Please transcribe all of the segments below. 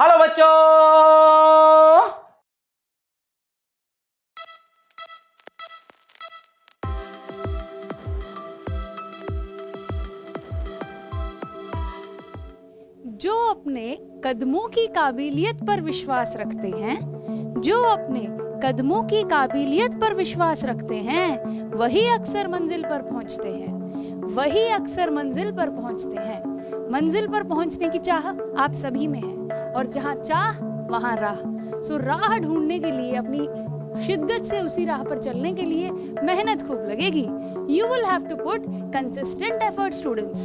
Hello बच्चों जो अपने कदमों की काबिलियत पर विश्वास रखते हैं जो अपने कदमों की काबिलियत पर विश्वास रखते हैं वही अक्सर मंजिल पर पहुंचते हैं वही अक्सर मंजिल पर पहुंचते हैं मंजिल पर पहुंचने की चाह आप सभी में है और जहाँ चाह वहाँ राह सो राह ढूंढने के लिए अपनी शिद्दत से उसी राह पर चलने के लिए मेहनत खूब लगेगी you will have to put consistent effort students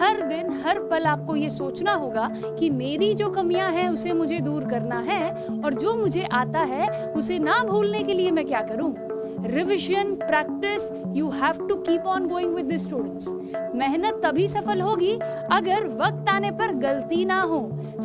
हर दिन हर पल आपको ये सोचना होगा कि मेरी जो कमियां हैं उसे मुझे दूर करना है और जो मुझे आता है उसे ना भूलने के लिए मैं क्या करूं revision practice you have to keep on going with the students मेहनत तभी सफल होगी अगर वक्त आने पर गलती ना हो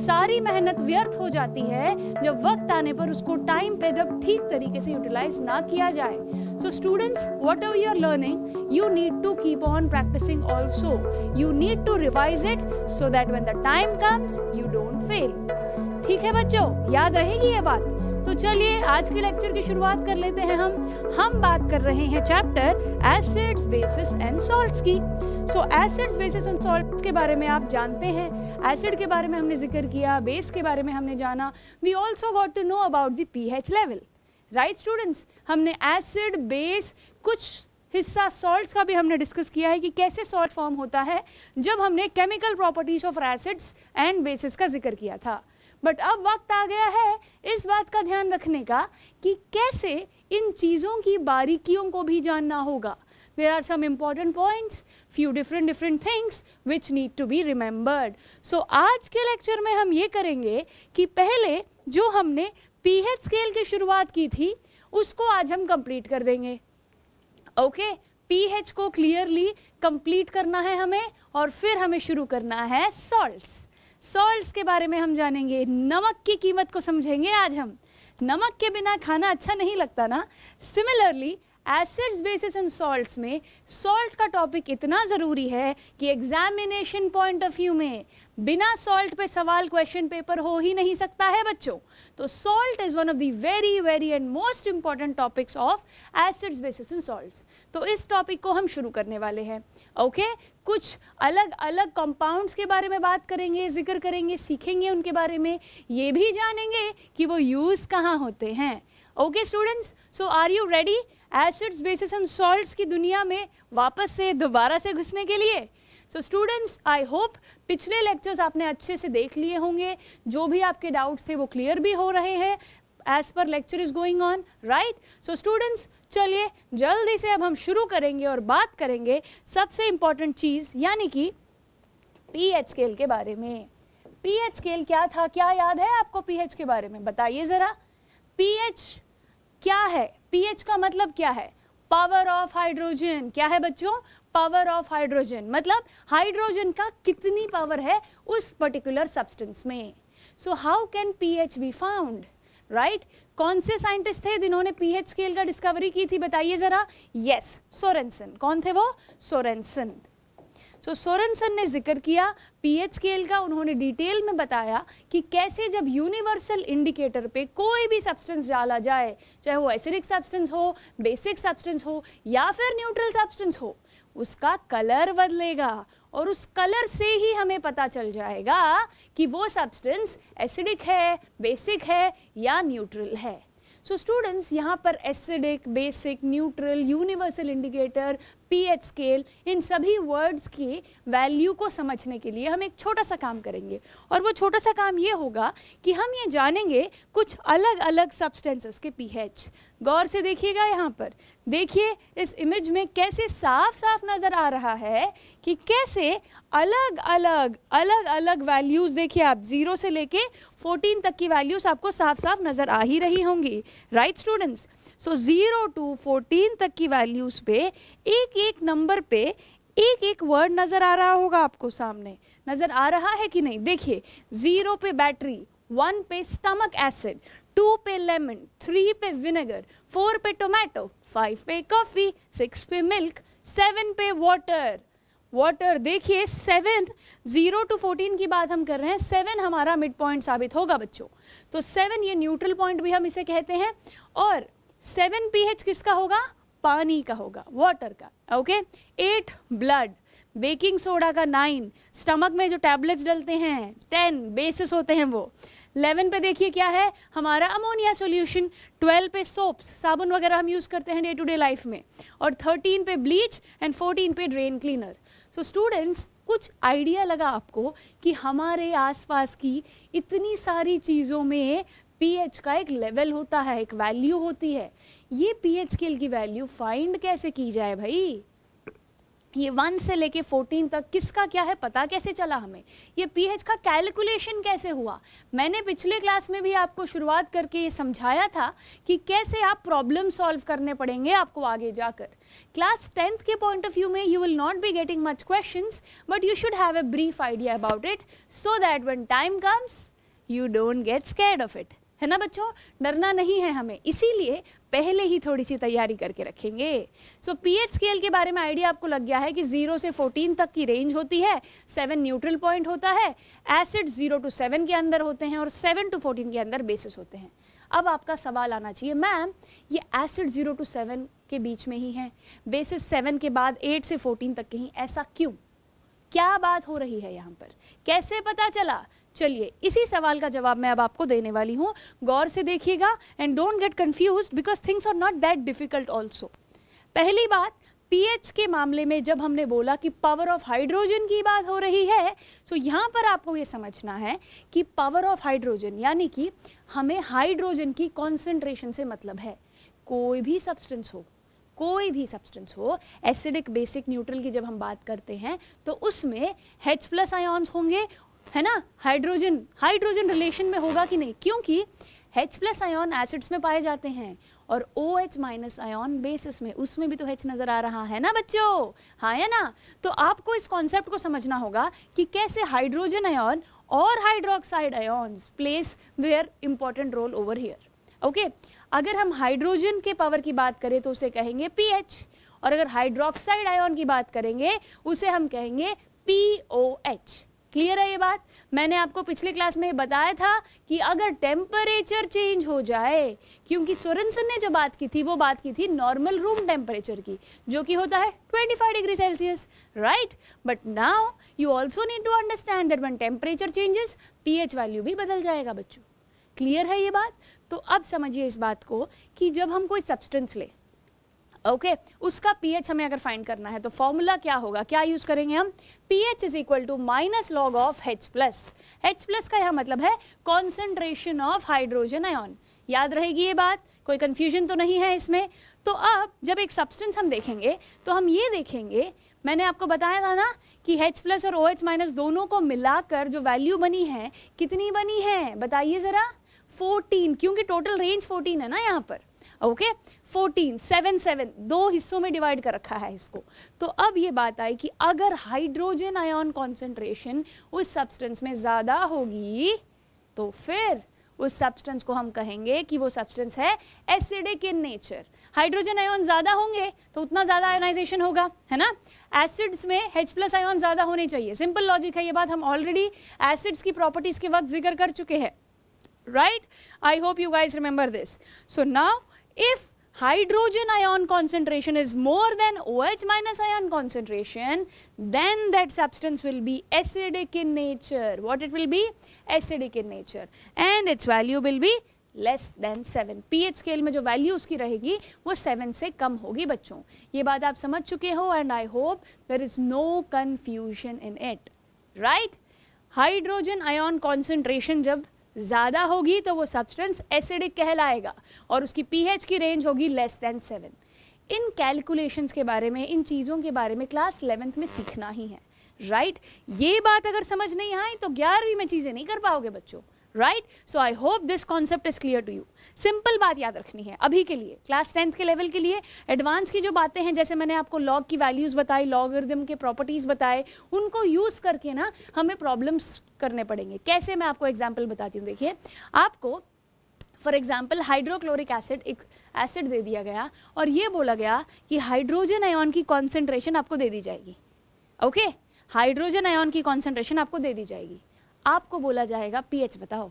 सारी मेहनत व्यर्थ हो जाती है जब वक्त आने पर उसको टाइम पे जब ठीक तरीके से यूटिलाइज ना किया जाए so students whatever you learning you need to keep on practising also you need to revise it so that when the time comes you don't fail ठीक है बच्चों याद रहेगी ये बात तो चलिए आज के लेक्चर की शुरुआत कर लेते हैं हम हम बात कर रहे हैं chapter acids bases and salts की so acids bases and salts के बारे में आप जानते हैं एसिड के बारे में हमने जिक्र किया बेस के बारे में हमने जाना we also got to know about the pH level right students हमने एसिड बेस कुछ हिस्सा सॉल्ट्स का भी हमने डिस्कस किया है कि कैसे सॉल्ट फॉर्म होता है जब हमने chemical properties of acids and bases का जिक्र किया था बट अब वक्त आ गया है इस बात का ध्यान रखने का कि कैसे इन चीज़ों की बारीकियों को भी जानना होगा there are some important points few different different things which need to be remembered so आज के लेक्चर में हम ये करेंगे कि पहले जो हमने पी एच स्केल की शुरुआत की थी उसको आज हम कंप्लीट कर देंगे ओके पी एच को क्लियरली कंप्लीट करना है हमें और फिर हमें शुरू करना है सॉल्ट्स सॉल्ट्स के बारे में हम जानेंगे नमक की कीमत को समझेंगे आज हम नमक के बिना खाना अच्छा नहीं लगता ना similarly acids bases and salts में सॉल्ट का टॉपिक इतना ज़रूरी है कि एग्जामिनेशन पॉइंट ऑफ व्यू में बिना सॉल्ट पे सवाल क्वेश्चन पेपर हो ही नहीं सकता है बच्चों तो salt is one of the very very and most important topics of acids bases and salts तो इस टॉपिक को हम शुरू करने वाले हैं ओके okay? कुछ अलग अलग कंपाउंड्स के बारे में बात करेंगे जिक्र करेंगे सीखेंगे उनके बारे में ये भी जानेंगे कि वो यूज़ कहाँ होते हैं okay students so are you ready acids bases and salts की दुनिया में वापस से दोबारा से घुसने के लिए सो स्टूडेंट्स आई होप पिछले लेक्चर्स आपने अच्छे से देख लिए होंगे जो भी आपके डाउट्स थे वो क्लियर भी हो रहे हैं as per lecture is going on right so students चलिए जल्दी से अब हम शुरू करेंगे और बात करेंगे सबसे इम्पॉर्टेंट चीज़ यानी कि पी एच स्केल के बारे में पी एच स्केल क्या था क्या याद है आपको पी एच के बारे में बताइए ज़रा पी एच क्या है पीएच का मतलब क्या है पावर ऑफ हाइड्रोजन क्या है बच्चों पावर ऑफ हाइड्रोजन मतलब हाइड्रोजन का कितनी पावर है उस पर्टिकुलर सब्सटेंस में so how can pH be found right कौन से साइंटिस्ट थे जिन्होंने पीएच स्केल का डिस्कवरी की थी बताइए जरा यस yes, सोरेंसन कौन थे वो सोरेंसन सो सोरेनसन ने जिक्र किया पीएचकेएल का उन्होंने डिटेल में बताया कि कैसे जब यूनिवर्सल इंडिकेटर पे कोई भी सब्सटेंस डाला जाए चाहे वो एसिडिक सब्सटेंस हो बेसिक सब्सटेंस हो या फिर न्यूट्रल सब्सटेंस हो उसका कलर बदलेगा और उस कलर से ही हमें पता चल जाएगा कि वो सब्सटेंस एसिडिक है बेसिक है या न्यूट्रल है सो स्टूडेंट्स यहाँ पर acidic basic neutral universal indicator pH scale इन सभी वर्ड्स की वैल्यू को समझने के लिए हम एक छोटा सा काम करेंगे और वो छोटा सा काम ये होगा कि हम ये जानेंगे कुछ अलग अलग सब्सटेंसेस के पीएच गौर से देखिएगा यहाँ पर देखिए इस इमेज में कैसे साफ साफ नज़र आ रहा है कि कैसे अलग अलग अलग अलग वैल्यूज़ देखिए आप ज़ीरो से लेके 14 तक की वैल्यूज़ आपको साफ साफ नज़र आ ही रही होंगी right students so zero to fourteen तक की वैल्यूज़ पे एक एक नंबर पे एक एक वर्ड नज़र आ रहा होगा आपको सामने नज़र आ रहा है कि नहीं देखिए ज़ीरो पे बैटरी वन पे स्टमक एसिड टू पे लेमन थ्री पे विनेगर फोर पे टोमेटो फाइव पे कॉफ़ी सिक्स पे मिल्क सेवन पे वाटर वाटर देखिए सेवन जीरो टू फोर्टीन की बात हम कर रहे हैं सेवन हमारा मिड पॉइंट साबित होगा बच्चों तो सेवन ये न्यूट्रल पॉइंट भी हम इसे कहते हैं और सेवन एच किसका होगा पानी का होगा वाटर का okay eight blood baking soda का नाइन स्टमक में जो टैबलेट्स डलते हैं टेन बेसिस होते हैं वो इलेवन पे देखिए क्या है हमारा अमोनिया सॉल्यूशन ट्वेल्व पे सोप्स साबुन वगैरह हम यूज़ करते हैं डे टू डे लाइफ में और थर्टीन पे ब्लीच एंड फोर्टीन पे ड्रेन क्लीनर सो स्टूडेंट्स कुछ आइडिया लगा आपको कि हमारे आसपास की इतनी सारी चीज़ों में पीएच का एक लेवल होता है एक वैल्यू होती है ये पीएच स्केल की वैल्यू फाइंड कैसे की जाए भाई ये वन से लेके फोर्टीन तक किसका क्या है पता कैसे चला हमें ये पीएच का कैलकुलेशन कैसे हुआ मैंने पिछले क्लास में भी आपको शुरुआत करके ये समझाया था कि कैसे आप प्रॉब्लम सॉल्व करने पड़ेंगे आपको आगे जाकर क्लास टेंथ के पॉइंट ऑफ व्यू में you will not be getting much question but you should have a brief idea about it so that when time comes you don't get scared of it है ना बच्चों डरना नहीं है हमें इसीलिए पहले ही थोड़ी सी तैयारी करके रखेंगे सो पी एच स्केल के बारे में आइडिया आपको लग गया है कि जीरो से फोर्टीन तक की रेंज होती है सेवन न्यूट्रल पॉइंट होता है एसिड जीरो टू सेवन के अंदर होते हैं और सेवन टू फोर्टीन के अंदर बेसिस होते हैं अब आपका सवाल आना चाहिए मैम ये एसिड जीरो टू सेवन के बीच में ही है बेसिस सेवन के बाद एट से फोर्टीन तक के ही ऐसा क्यों क्या बात हो रही है यहाँ पर कैसे पता चला चलिए इसी सवाल का जवाब मैं अब आपको देने वाली हूँ गौर से देखिएगा and don't get confuse because things are not that difficult also पहली बात पीएच के मामले में जब हमने बोला कि पावर ऑफ हाइड्रोजन की बात हो रही है तो यहाँ पर आपको ये समझना है कि पावर ऑफ हाइड्रोजन यानी कि हमें हाइड्रोजन की कॉन्सेंट्रेशन से मतलब है कोई भी सब्सटेंस हो कोई भी सब्सटेंस हो एसिडिक बेसिक न्यूट्रल की जब हम बात करते हैं तो उसमें हेच प्लस आयॉन्स होंगे है ना हाइड्रोजन हाइड्रोजन रिलेशन में होगा कि नहीं क्योंकि H प्लस आयोन एसिड्स में पाए जाते हैं और O H minus ion bases में उसमें भी तो H नज़र आ रहा है ना बच्चों हाँ है ना तो आपको इस कॉन्सेप्ट को समझना होगा कि कैसे हाइड्रोजन आयोन और hydroxide ion plays their important role over here okay अगर हम हाइड्रोजन के पावर की बात करें तो उसे कहेंगे पी एच और अगर हाइड्रोक्साइड आयोन की बात करेंगे उसे हम कहेंगे पी एच क्लियर है ये बात मैंने आपको पिछले क्लास में बताया था कि अगर टेम्परेचर चेंज हो जाए क्योंकि सोरेंसन ने जो बात की थी वो बात की थी नॉर्मल रूम टेम्परेचर की जो कि होता है 25 degree Celsius right but now you also need to understand that when temperature changes P value भी बदल जाएगा बच्चों क्लियर है ये बात तो अब समझिए इस बात को कि जब हम कोई सब्सटेंस लें ओके उसका पीएच हमें अगर फाइंड करना है तो फॉर्मूला क्या होगा क्या यूज़ करेंगे हम pH is equal to minus log of H plus H plus का यह मतलब है कॉन्सेंट्रेशन ऑफ हाइड्रोजन आयोन याद रहेगी ये बात कोई कन्फ्यूजन तो नहीं है इसमें तो अब जब एक सब्सटेंस हम देखेंगे तो हम ये देखेंगे मैंने आपको बताया था ना कि H प्लस और ओ OH माइनस दोनों को मिलाकर जो वैल्यू बनी है कितनी बनी है बताइए ज़रा 14 क्योंकि टोटल रेंज 14 है ना यहाँ पर okay okay? Fourteen seven seven दो हिस्सों में डिवाइड कर रखा है इसको तो अब ये बात आई कि अगर हाइड्रोजन आयन कॉन्सेंट्रेशन उस सब्सटेंस में ज़्यादा होगी तो फिर उस सब्सटेंस को हम कहेंगे कि वो सब्सटेंस है acidic in nature hydrogen ion ज़्यादा होंगे तो उतना ज़्यादा आयोनाइजेशन होगा है ना एसिड्स में H प्लस आयन ज़्यादा होने चाहिए सिंपल लॉजिक है ये बात हम ऑलरेडी एसिड्स की प्रॉपर्टीज़ के वक्त जिक्र कर चुके हैं right I hope you guys remember this so now if hydrogen ion concentration is more than OH minus ion concentration, then that substance will be acidic in nature. What it will be? Acidic in nature. And its value will be less than seven P H scale में जो value उसकी रहेगी वो seven से कम होगी बच्चों ये बात आप समझ चुके हो and I hope there is no confusion in it right hydrogen ion concentration जब ज़्यादा होगी तो वो सब्सटेंस एसिडिक कहलाएगा और उसकी पीएच की रेंज होगी less than seven in calculations के बारे में इन चीज़ों के बारे में क्लास इलेवेंथ में सीखना ही है राइट right? ये बात अगर समझ नहीं आए तो ग्यारहवीं में चीज़ें नहीं कर पाओगे बच्चों right so I hope this concept is clear to you simple बात याद रखनी है अभी के लिए क्लास टेंथ के लेवल के लिए एडवांस की जो बातें हैं जैसे मैंने आपको लॉग की वैल्यूज़ बताई लॉगरिदम के प्रॉपर्टीज़ बताए उनको यूज़ करके ना हमें प्रॉब्लम्स करने पड़ेंगे कैसे मैं आपको एग्जाम्पल बताती हूँ देखिए आपको फॉर एग्जाम्पल हाइड्रोक्लोरिक एसिड एक एसिड दे दिया गया और ये बोला गया कि हाइड्रोजन आयन की कॉन्सेंट्रेशन आपको दे दी जाएगी ओके हाइड्रोजन आयन की कॉन्सेंट्रेशन आपको दे दी जाएगी आपको बोला जाएगा पीएच बताओ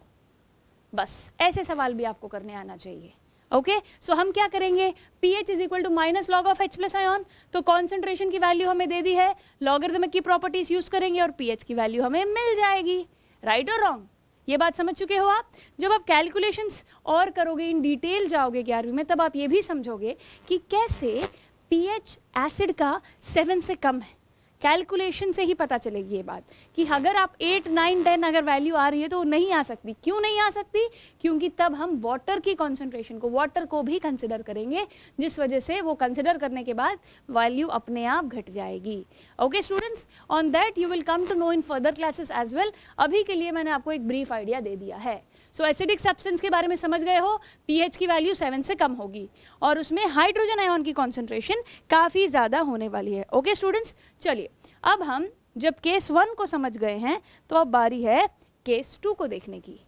बस ऐसे सवाल भी आपको करने आना चाहिए ओके okay? सो so, हम क्या करेंगे P H is equal to minus log of H plus ion तो कॉन्सेंट्रेशन की वैल्यू हमें दे दी है लॉगर की प्रॉपर्टीज यूज करेंगे और पीएच की वैल्यू हमें मिल जाएगी राइट और रॉन्ग ये बात समझ चुके हो आप जब आप कैलकुलेशंस और करोगे इन डिटेल जाओगे ग्यारहवीं में तब आप ये भी समझोगे कि कैसे पीएच एसिड का सेवन से कम है कैलकुलेशन से ही पता चलेगी ये बात कि अगर आप एट नाइन टेन अगर वैल्यू आ रही है तो वो नहीं आ सकती क्यों नहीं आ सकती क्योंकि तब हम वाटर की कॉन्सेंट्रेशन को वाटर को भी कंसिडर करेंगे जिस वजह से वो कंसिडर करने के बाद वैल्यू अपने आप घट जाएगी okay students on that you will come to know in further classes as well अभी के लिए मैंने आपको एक ब्रीफ आइडिया दे दिया है सो एसिडिक सब्सटेंस के बारे में समझ गए हो पीएच की वैल्यू सेवन से कम होगी और उसमें हाइड्रोजन आयन की कॉन्सेंट्रेशन काफ़ी ज़्यादा होने वाली है ओके स्टूडेंट्स चलिए अब हम जब केस वन को समझ गए हैं तो अब बारी है केस टू को देखने की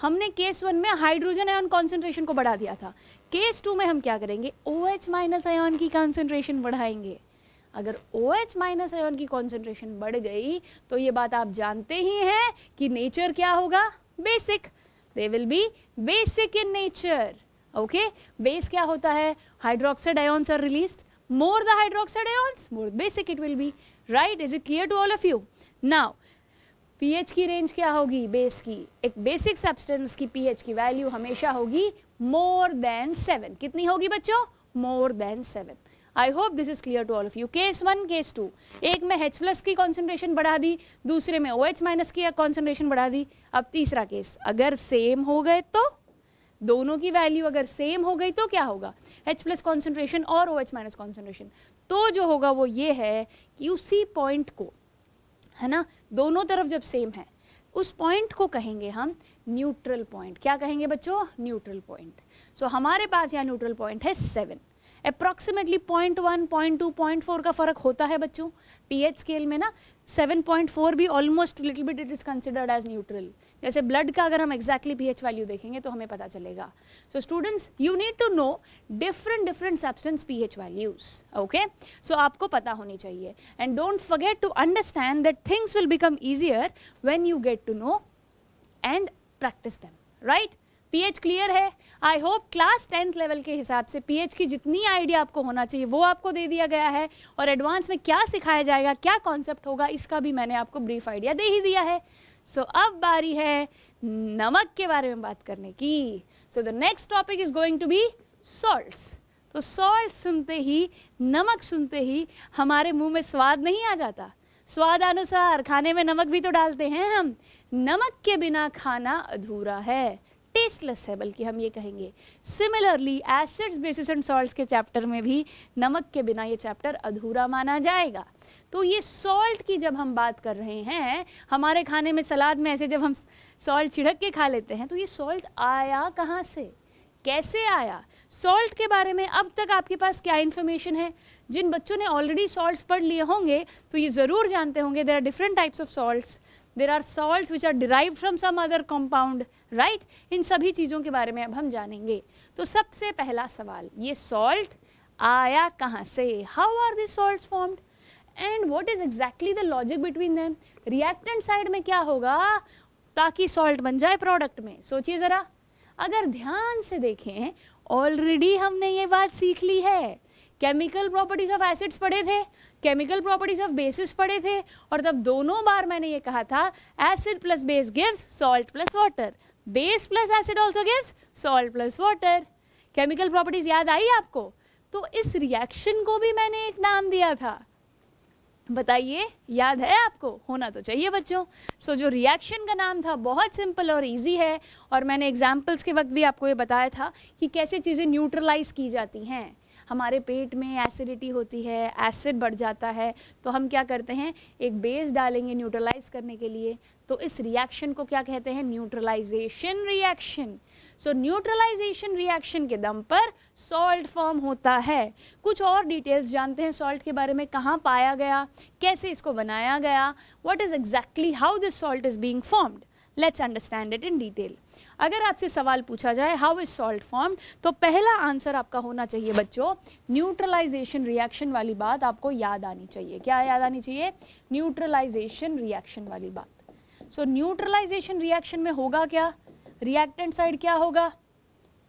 हमने केस वन में हाइड्रोजन आयन कॉन्सेंट्रेशन को बढ़ा दिया था केस टू में हम क्या करेंगे ओ एच माइनस आयन की कॉन्सेंट्रेशन बढ़ाएंगे अगर ओ एच माइनस आयन की कॉन्सेंट्रेशन बढ़ गई तो ये बात आप जानते ही हैं कि नेचर क्या होगा basic they will be basic in nature okay base क्या होता है hydroxide ions are released more the hydroxide ions more basic it will be right is it clear to all of you now pH की range क्या होगी base की एक basic substance की pH की वैल्यू हमेशा होगी मोर देन सेवन कितनी होगी बच्चों more than seven I hope this is clear to all of you case one case two एक में एच प्लस की कॉन्सेंट्रेशन बढ़ा दी दूसरे में ओ एच माइनस की कॉन्सेंट्रेशन बढ़ा दी अब तीसरा केस अगर सेम हो गए तो दोनों की वैल्यू अगर सेम हो गई तो क्या होगा H प्लस कॉन्सेंट्रेशन और ओ एच माइनस कॉन्सेंट्रेशन तो जो होगा वो ये है कि उसी पॉइंट को है ना दोनों तरफ जब सेम है उस पॉइंट को कहेंगे हम न्यूट्रल पॉइंट क्या कहेंगे बच्चों न्यूट्रल पॉइंट सो हमारे पास यहाँ न्यूट्रल पॉइंट है seven approximately point one point two point four का फ़र्क होता है बच्चों पीएच स्केल में ना सेवन पॉइंट फोर भी almost little bit it is considered as neutral जैसे ब्लड का अगर हम एक्जैक्टली पी एच वैल्यू देखेंगे तो हमें पता चलेगा so students you need to know different different substance P H values okay so आपको पता होनी चाहिए and don't forget to understand that things will become easier when you get to know and practise them right pH clear है I hope class tenth level के हिसाब से pH की जितनी आइडिया आपको होना चाहिए वो आपको दे दिया गया है और एडवांस में क्या सिखाया जाएगा क्या कॉन्सेप्ट होगा इसका भी मैंने आपको ब्रीफ आइडिया दे ही दिया है सो so, अब बारी है नमक के बारे में बात करने की so the next topic is going to be salts तो सॉल्ट सुनते ही नमक सुनते ही हमारे मुंह में स्वाद नहीं आ जाता स्वाद अनुसार खाने में नमक भी तो डालते हैं हम नमक के बिना खाना अधूरा है टेस्टलेस है बल्कि हम ये कहेंगे similarly acids bases and salts के चैप्टर में भी नमक के बिना ये चैप्टर अधूरा माना जाएगा तो ये सॉल्ट की जब हम बात कर रहे हैं हमारे खाने में सलाद में ऐसे जब हम सॉल्ट छिड़क के खा लेते हैं तो ये सॉल्ट आया कहाँ से कैसे आया सॉल्ट के बारे में अब तक आपके पास क्या इन्फॉर्मेशन है जिन बच्चों ने ऑलरेडी सॉल्ट पढ़ लिए होंगे तो ये ज़रूर जानते होंगे there are different types of salts there are salt which are derive from some other compound right इन सभी चीज़ों के बारे में अब हम जानेंगे तो सबसे पहला सवाल ये सॉल्ट आया कहाँ से how are this salt formed and what is exactly the logic between them reactant side में क्या होगा ताकि सॉल्ट बन जाए प्रोडक्ट में सोचिए ज़रा अगर ध्यान से देखें ऑलरेडी हमने ये बात सीख ली है केमिकल प्रॉपर्टीज़ ऑफ एसिड्स पढ़े थे केमिकल प्रॉपर्टीज़ ऑफ बेसिस पढ़े थे और तब दोनों बार मैंने ये कहा था acid plus base gives salt plus water base plus acid also gives salt plus water chemical properties याद आई आपको तो इस रिएक्शन को भी मैंने एक नाम दिया था बताइए याद है आपको होना तो चाहिए बच्चों सो so, जो रिएक्शन का नाम था बहुत सिंपल और इजी है और मैंने एग्जाम्पल्स के वक्त भी आपको ये बताया था कि कैसे चीज़ें न्यूट्रलाइज की जाती हैं हमारे पेट में एसिडिटी होती है एसिड बढ़ जाता है तो हम क्या करते हैं एक बेस डालेंगे न्यूट्रलाइज करने के लिए तो इस रिएक्शन को क्या कहते हैं neutralisation reaction so neutralisation reaction के दम पर सॉल्ट फॉर्म होता है कुछ और डिटेल्स जानते हैं सॉल्ट के बारे में कहाँ पाया गया कैसे इसको बनाया गया what is exactly how this salt is being formed let's understand it in detail अगर आपसे सवाल पूछा जाए हाउ इज सॉल्ट फॉर्म तो पहला आंसर आपका होना चाहिए बच्चों न्यूट्रलाइजेशन रिएक्शन वाली बात आपको याद आनी चाहिए क्या याद आनी चाहिए न्यूट्रलाइजेशन रिएक्शन वाली बात सो न्यूट्रलाइजेशन रिएक्शन में होगा क्या रिएक्टेंट साइड क्या होगा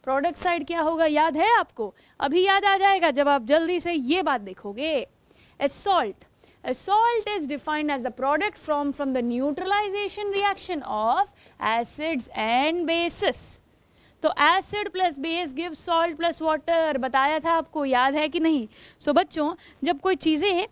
प्रोडक्ट साइड क्या होगा याद है आपको अभी याद आ जाएगा जब आप जल्दी से ये बात देखोगे a salt A salt is defined as the product from, from the neutralization reaction of acids and bases. तो acid plus base give salt plus water बताया था आपको याद है कि नहीं सो so, बच्चों जब कोई चीज़ें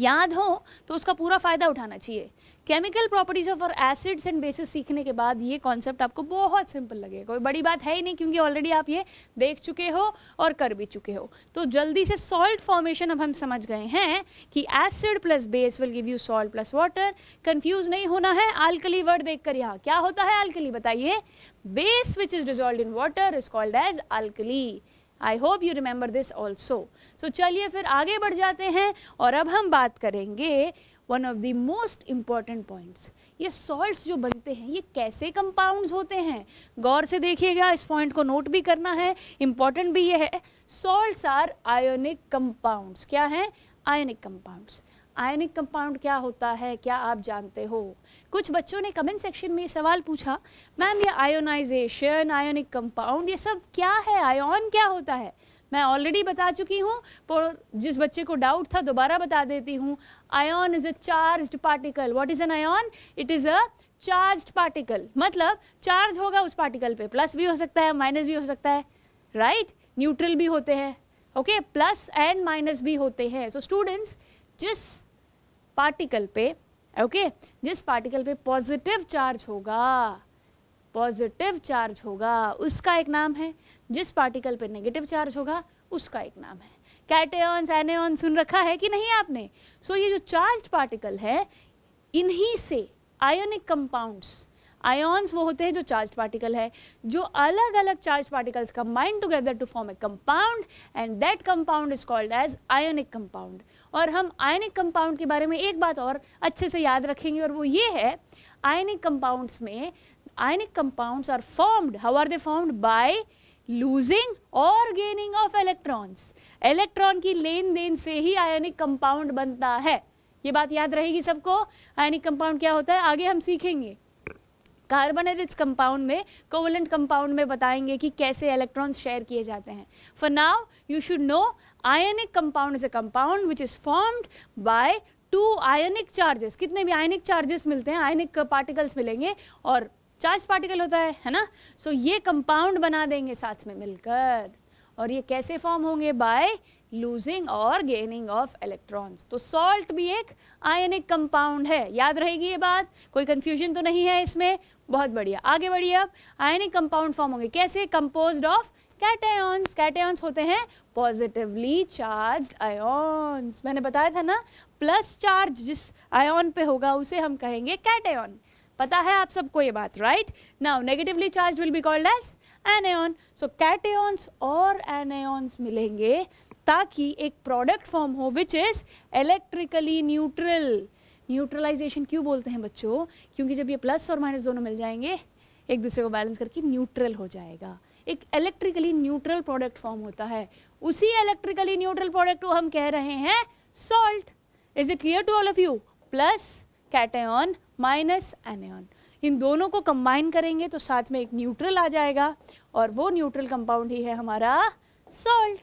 याद हो तो उसका पूरा फ़ायदा उठाना चाहिए केमिकल प्रॉपर्टीज ऑफ और एसिड्स एंड बेसिस सीखने के बाद ये कॉन्सेप्ट आपको बहुत सिंपल लगेगा कोई बड़ी बात है ही नहीं क्योंकि ऑलरेडी आप ये देख चुके हो और कर भी चुके हो तो जल्दी से सॉल्ट फॉर्मेशन अब हम समझ गए हैं कि acid plus base will give you salt plus water confuse नहीं होना है आलकली वर्ड देख कर यहाँ क्या होता है आलकली बताइए base which is dissolve in water is called as alkali I hope you remember this also so चलिए फिर आगे बढ़ जाते हैं और अब हम बात करेंगे one of the most important points ये सॉल्ट्स जो बनते हैं ये कैसे कंपाउंड्स होते हैं गौर से देखिएगा इस पॉइंट को नोट भी करना है इम्पॉर्टेंट भी ये है सॉल्ट्स आर आयोनिक कंपाउंड्स क्या हैं आयोनिक कंपाउंड्स आयनिक कंपाउंड क्या होता है क्या आप जानते हो कुछ बच्चों ने कमेंट सेक्शन में ये सवाल पूछा मैम ये आयोनाइजेशन आयोनिक कंपाउंड ये सब क्या है आयोन क्या होता है मैं ऑलरेडी बता चुकी हूँ पर जिस बच्चे को डाउट था दोबारा बता देती हूँ ion is a charge particle what is an ion it is a charge particle मतलब चार्ज होगा उस पार्टिकल पे प्लस भी हो सकता है माइनस भी हो सकता है राइट right? न्यूट्रल भी होते हैं ओके प्लस एंड माइनस भी होते हैं सो स्टूडेंट्स जिस पार्टिकल पे ओके okay, जिस पार्टिकल पे पॉजिटिव चार्ज होगा पॉजिटिव चार्ज होगा उसका एक नाम है जिस पार्टिकल पे नेगेटिव चार्ज होगा उसका एक नाम है कैटेन्स एनेन सुन रखा है कि नहीं आपने सो so, ये जो चार्ज पार्टिकल है इन्हीं से आयोनिक कंपाउंड्स आयोन्स वो होते हैं जो चार्ज पार्टिकल है जो अलग अलग charge particles combine together to form a compound and that compound is called as ionic compound और हम आयोनिक कंपाउंड के बारे में एक बात और अच्छे से याद रखेंगे और वो ये है आयोनिक कंपाउंड्स में ionic compounds are formed how are they formed by losing और गेनिंग ऑफ इलेक्ट्रॉन्स इलेक्ट्रॉन की लेन देन से ही आयनिक कंपाउंड बनता है ये बात याद रहेगी सबको आयनिक कंपाउंड क्या होता है आगे हम सीखेंगे कार्बन रिच कंपाउंड में कोवलेंट कंपाउंड में बताएंगे कि कैसे इलेक्ट्रॉन्स शेयर किए जाते हैं for now you should know ionic compound is a compound which is formed by two ionic charges कितने भी आयनिक चार्जेस मिलते हैं आयनिक पार्टिकल्स मिलेंगे और चार्ज पार्टिकल होता है है ना सो so, ये कंपाउंड बना देंगे साथ में मिलकर और ये कैसे फॉर्म होंगे बाय लूजिंग और गेनिंग ऑफ इलेक्ट्रॉन्स तो सॉल्ट भी एक आयनिक कंपाउंड है याद रहेगी ये बात कोई कंफ्यूजन तो नहीं है इसमें बहुत बढ़िया आगे बढ़िए अब आयनिक कंपाउंड फॉर्म होंगे कैसे कंपोज ऑफ कैटेन्स कैटेन्स होते हैं पॉजिटिवली चार्ज आयोन्स मैंने बताया था ना प्लस चार्ज जिस आयोन पे होगा उसे हम कहेंगे कैटेन पता है आप सबको ये बात right now negatively charge will be called as anion so cations और एनायन्स मिलेंगे ताकि एक प्रोडक्ट फॉर्म हो which is electrically neutral neutralisation क्यों बोलते हैं बच्चों क्योंकि जब ये प्लस और माइनस दोनों मिल जाएंगे एक दूसरे को बैलेंस करके न्यूट्रल हो जाएगा एक इलेक्ट्रिकली न्यूट्रल प्रोडक्ट फॉर्म होता है उसी इलेक्ट्रिकली न्यूट्रल प्रोडक्ट को हम कह रहे हैं salt is it clear to all of you plus cation minus anion इन दोनों को कंबाइन करेंगे तो साथ में एक न्यूट्रल आ जाएगा और वो न्यूट्रल कंपाउंड ही है हमारा सॉल्ट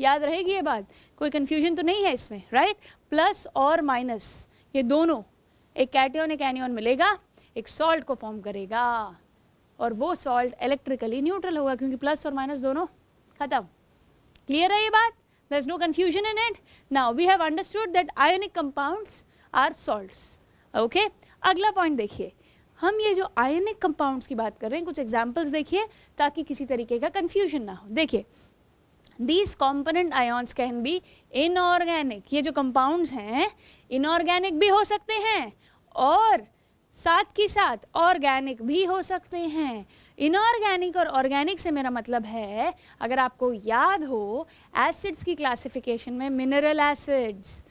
याद रहेगी ये बात कोई कन्फ्यूजन तो नहीं है इसमें राइट प्लस और माइनस ये दोनों एक कैटियन एक एनियन मिलेगा एक सॉल्ट को फॉर्म करेगा और वो सॉल्ट इलेक्ट्रिकली न्यूट्रल होगा क्योंकि प्लस और माइनस दोनों खत्म क्लियर है ये बात there is no confusion in and now we have understood that ionic compounds are salt okay अगला पॉइंट देखिए हम ये जो आयनिक कंपाउंड्स की बात कर रहे हैं कुछ एग्जाम्पल्स देखिए ताकि किसी तरीके का कन्फ्यूजन ना हो देखिए these component ions can be inorganic ये जो कंपाउंड्स हैं इनऑर्गेनिक भी हो सकते हैं और साथ के साथ ऑर्गेनिक भी हो सकते हैं इनऑर्गेनिक और ऑर्गेनिक से मेरा मतलब है अगर आपको याद हो एसिड्स की क्लासिफिकेशन में मिनरल एसिड्स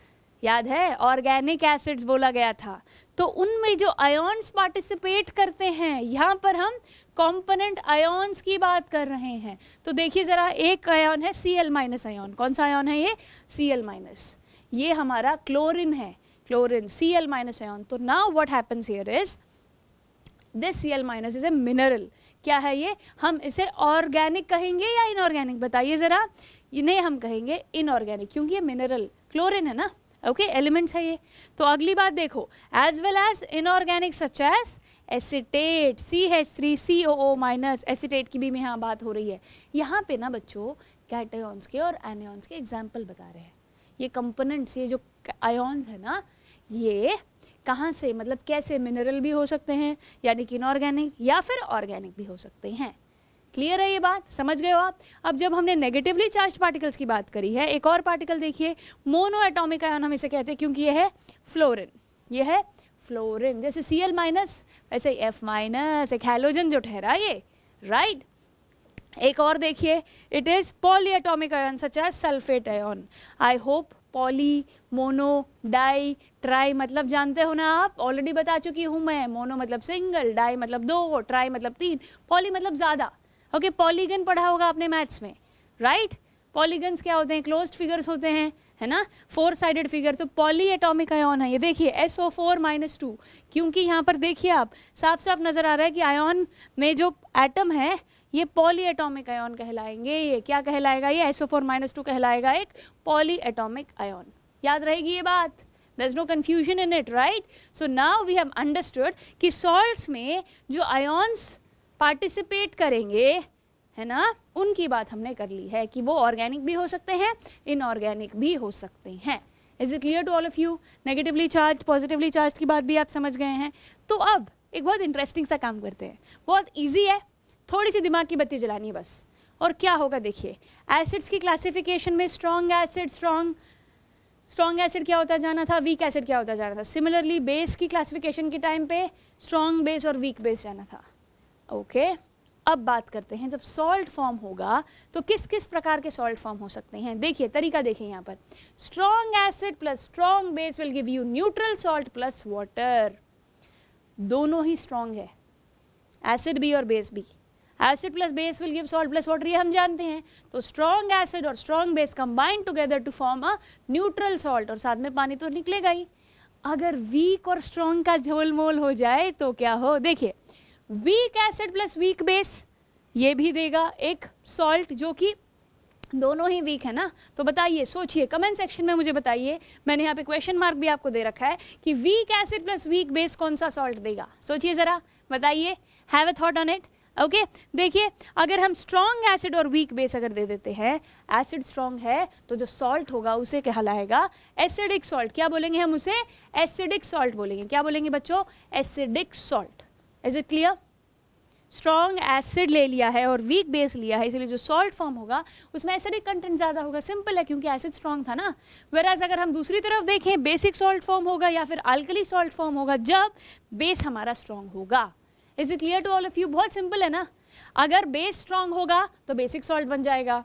याद है ऑर्गेनिक एसिड्स बोला गया था तो उनमें जो आयोन्स पार्टिसिपेट करते हैं यहाँ पर हम कॉम्पोनेंट आयोन्स की बात कर रहे हैं तो देखिए ज़रा एक आयोन है सी एल माइनस आयोन कौन सा आयोन है ये सी एल माइनस ये हमारा क्लोरिन है chlorine C L minus ion तो now what happens here is this C L minus is a mineral क्या है ये हम इसे ऑर्गेनिक कहेंगे या इनऑर्गेनिक बताइए ज़रा इन्हें हम कहेंगे इनऑर्गेनिक क्योंकि ये मिनरल क्लोरिन है ना ओके एलिमेंट्स है ये तो अगली बात देखो as well as inorganic such as acetate C H three C O O minus acetate की भी यहाँ बात हो रही है यहाँ पे ना बच्चों कैटेन्स के और एनियॉन्स के एग्जाम्पल बता रहे हैं ये कंपोनेंट्स ये जो आयोन्स है ना ये कहाँ से मतलब कैसे मिनरल भी हो सकते हैं यानी कि इनऑर्गेनिक या फिर ऑर्गेनिक भी हो सकते हैं क्लियर है ये बात समझ गए हो आप अब जब हमने नेगेटिवली चार्ज पार्टिकल्स की बात करी है एक और पार्टिकल देखिए मोनो एटोमिक आयन हम इसे कहते हैं क्योंकि ये है फ्लोरिन ये है फ्लोरिन जैसे सी एल माइनस वैसे एफ माइनस एक हेलोजन जो ठहरा ये राइट एक और देखिए it is polyatomic ion such as sulphate ion I hope poly mono di tri मतलब जानते हो ना आप ऑलरेडी बता चुकी हूँ मैं मोनो मतलब सिंगल डाई मतलब दो ट्राई मतलब तीन पॉली मतलब ज़्यादा ओके पॉलीगन पढ़ा होगा आपने मैथ्स में राइट right? पॉलीगन्स क्या होते हैं क्लोज फिगर्स होते हैं है ना फोर साइडेड फिगर तो पॉली एटोमिक आयोन है ये देखिए S O four minus two क्योंकि यहाँ पर देखिए आप साफ साफ नज़र आ रहा है कि आयोन में जो एटम है ये पॉली एटोमिक आयोन कहलाएंगे ये क्या कहलाएगा ये S O four minus two कहलाएगा एक पॉली एटोमिक आयोन याद रहेगी ये बात there's no confusion in it right so now we have understood कि salts में जो आयोन्स पार्टिसिपेट करेंगे है ना उनकी बात हमने कर ली है कि वो ऑर्गेनिक भी हो सकते हैं इनऑर्गेनिक भी हो सकते हैं is it clear to all of you negatively charge positively charge की बात भी आप समझ गए हैं तो अब एक बहुत इंटरेस्टिंग सा काम करते हैं बहुत ईजी है थोड़ी सी दिमाग की बत्ती जलानी है बस और क्या होगा देखिए एसिड्स की क्लासिफिकेशन में strong acid strong strong acid क्या होता जाना था वीक एसिड क्या होता जाना था सिमिलरली बेस की क्लासिफिकेशन के टाइम पे स्ट्रॉन्ग बेस और वीक बेस जाना था ओके अब बात करते हैं जब सॉल्ट फॉर्म होगा तो किस किस प्रकार के सॉल्ट फॉर्म हो सकते हैं देखिए तरीका देखिए यहाँ पर strong acid plus strong base will give you neutral salt plus water दोनों ही स्ट्रॉन्ग है एसिड भी और बेस भी acid plus base will give salt plus water ये हम जानते हैं तो स्ट्रॉन्ग एसिड और strong base combined together to form a neutral salt और साथ में पानी तो निकलेगा ही अगर वीक और स्ट्रॉन्ग का झोलमोल हो जाए तो क्या हो देखिए weak acid plus weak base ये भी देगा एक सॉल्ट जो कि दोनों ही वीक है ना तो बताइए सोचिए कमेंट सेक्शन में मुझे बताइए मैंने यहाँ पे क्वेश्चन मार्क भी आपको दे रखा है कि weak acid plus weak base कौन सा सॉल्ट देगा सोचिए ज़रा बताइए have a thought on it okay देखिए अगर हम स्ट्रॉन्ग एसिड और वीक बेस अगर दे देते हैं एसिड स्ट्रॉन्ग है तो जो सॉल्ट होगा उसे कहलाएगा एसिडिक सॉल्ट क्या बोलेंगे हम उसे एसिडिक सॉल्ट बोलेंगे क्या बोलेंगे बच्चों acidic salt is it clear strong acid ले लिया है और वीक बेस लिया है इसलिए जो सॉल्ट फॉर्म होगा उसमें एसिडिक कंटेंट ज़्यादा होगा सिंपल है क्योंकि एसिड स्ट्रॉन्ग था ना वेराज अगर हम दूसरी तरफ देखें बेसिक सॉल्ट फॉर्म होगा या फिर अल्कली सॉल्ट फॉर्म होगा जब बेस हमारा स्ट्रॉन्ग होगा is it clear to all of you बहुत सिंपल है ना अगर बेस स्ट्रांग होगा तो बेसिक सॉल्ट बन जाएगा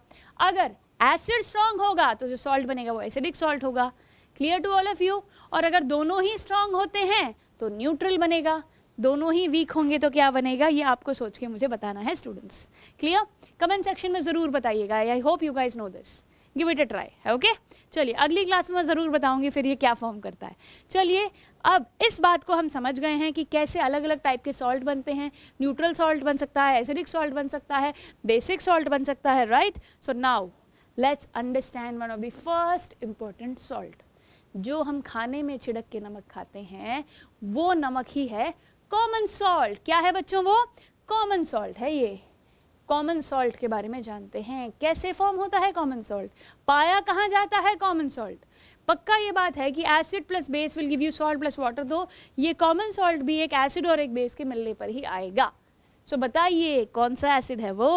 अगर एसिड स्ट्रांग होगा तो जो सॉल्ट बनेगा वो एसिडिक सॉल्ट होगा clear to all of you और अगर दोनों ही स्ट्रांग होते हैं तो न्यूट्रल बनेगा दोनों ही वीक होंगे तो क्या बनेगा ये आपको सोच के मुझे बताना है स्टूडेंट्स क्लियर कमेंट सेक्शन में ज़रूर बताइएगा I hope you guys know this give it a try है ओके चलिए अगली क्लास में मैं ज़रूर बताऊंगी फिर ये क्या फॉर्म करता है चलिए अब इस बात को हम समझ गए हैं कि कैसे अलग अलग टाइप के सॉल्ट बनते हैं न्यूट्रल सॉल्ट बन सकता है एसिडिक सॉल्ट बन सकता है बेसिक सॉल्ट बन सकता है right so now let's understand one of the first important salt जो हम खाने में छिड़क के नमक खाते हैं वो नमक ही है कॉमन सॉल्ट क्या है बच्चों वो कॉमन सॉल्ट है ये कॉमन सॉल्ट के बारे में जानते हैं कैसे फॉर्म होता है कॉमन सॉल्ट पाया कहाँ जाता है कॉमन सॉल्ट पक्का ये बात है कि acid plus base will give you salt plus water दो ये कॉमन सॉल्ट भी एक एसिड और एक बेस के मिलने पर ही आएगा सो so, बताइए कौन सा एसिड है वो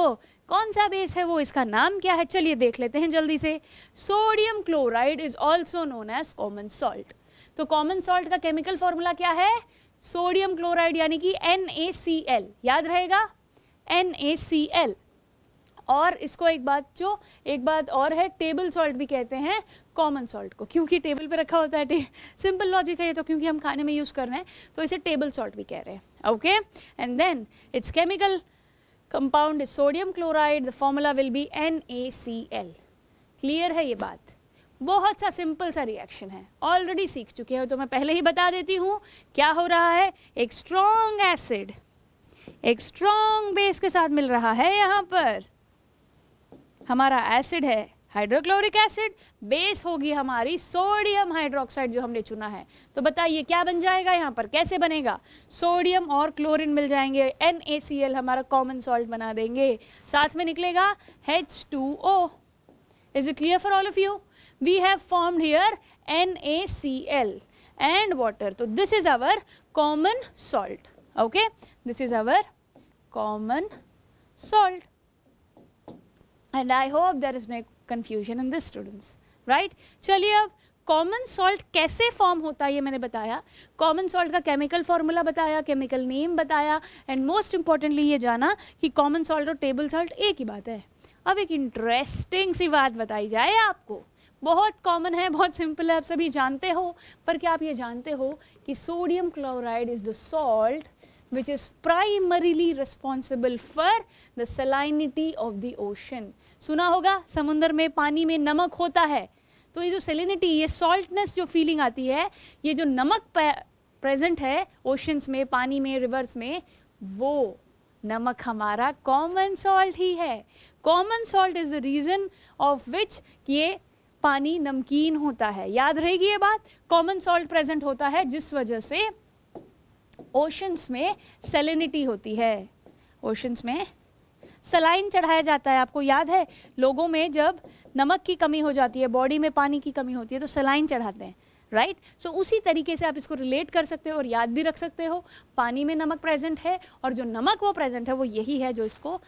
कौन सा बेस है वो इसका नाम क्या है चलिए देख लेते हैं जल्दी से sodium chloride is also known as common salt तो कॉमन सॉल्ट का केमिकल फॉर्मूला क्या है सोडियम क्लोराइड यानी कि एन याद रहेगा एन और इसको एक बात जो एक बात और है टेबल सॉल्ट भी कहते हैं कॉमन सॉल्ट को क्योंकि टेबल पे रखा होता है सिंपल लॉजिक है ये तो क्योंकि हम खाने में यूज़ कर रहे हैं तो इसे टेबल सॉल्ट भी कह रहे हैं okay and then its chemical compound is sodium chloride the formula will be NaCl clear है ये बात बहुत सा सिंपल सा रिएक्शन है ऑलरेडी सीख चुके हो तो मैं पहले ही बता देती हूँ क्या हो रहा है एक स्ट्रॉन्ग एसिड एक स्ट्रॉन्ग बेस के साथ मिल रहा है यहाँ पर हमारा एसिड है हाइड्रोक्लोरिक एसिड बेस होगी हमारी सोडियम हाइड्रोक्साइड जो हमने चुना है तो बताइए क्या बन जाएगा यहाँ पर कैसे बनेगा सोडियम और क्लोरीन मिल जाएंगे एन हमारा कॉमन सॉल्ट बना देंगे साथ में निकलेगा H two O is it clear for all of you we have formed here NaCl and water. So this is our common salt. Okay, this is our common salt. And I hope there is no confusion in this students, right? चलिए अब common salt कैसे form होता है ये मैंने बताया common salt का chemical formula बताया केमिकल नेम बताया एंड मोस्ट इम्पॉर्टेंटली ये जाना कि कॉमन सॉल्ट और टेबल सॉल्ट एक ही बात है अब एक इंटरेस्टिंग सी बात बताई जाए आपको बहुत कॉमन है बहुत सिंपल है आप सभी जानते हो पर क्या आप ये जानते हो कि sodium chloride is the salt which is primarily responsible for the salinity of the ocean सुना होगा समुंदर में पानी में नमक होता है तो ये जो सेलिनिटी ये सॉल्टनेस जो फीलिंग आती है ये जो नमक प्रेजेंट है ओशंस में पानी में रिवर्स में वो नमक हमारा कॉमन सॉल्ट ही है common salt is the reason of which ये पानी नमकीन होता है याद रहेगी ये बात कॉमन सॉल्ट प्रेजेंट होता है जिस वजह से ओशंस में सेलिनिटी होती है ओशंस में सलाइन चढ़ाया जाता है आपको याद है लोगों में जब नमक की कमी हो जाती है बॉडी में पानी की कमी होती है तो सलाइन चढ़ाते हैं राइट right? सो so, उसी तरीके से आप इसको रिलेट कर सकते हो और याद भी रख सकते हो पानी में नमक प्रेजेंट है और जो नमक वो प्रेजेंट है वो यही है जो इसको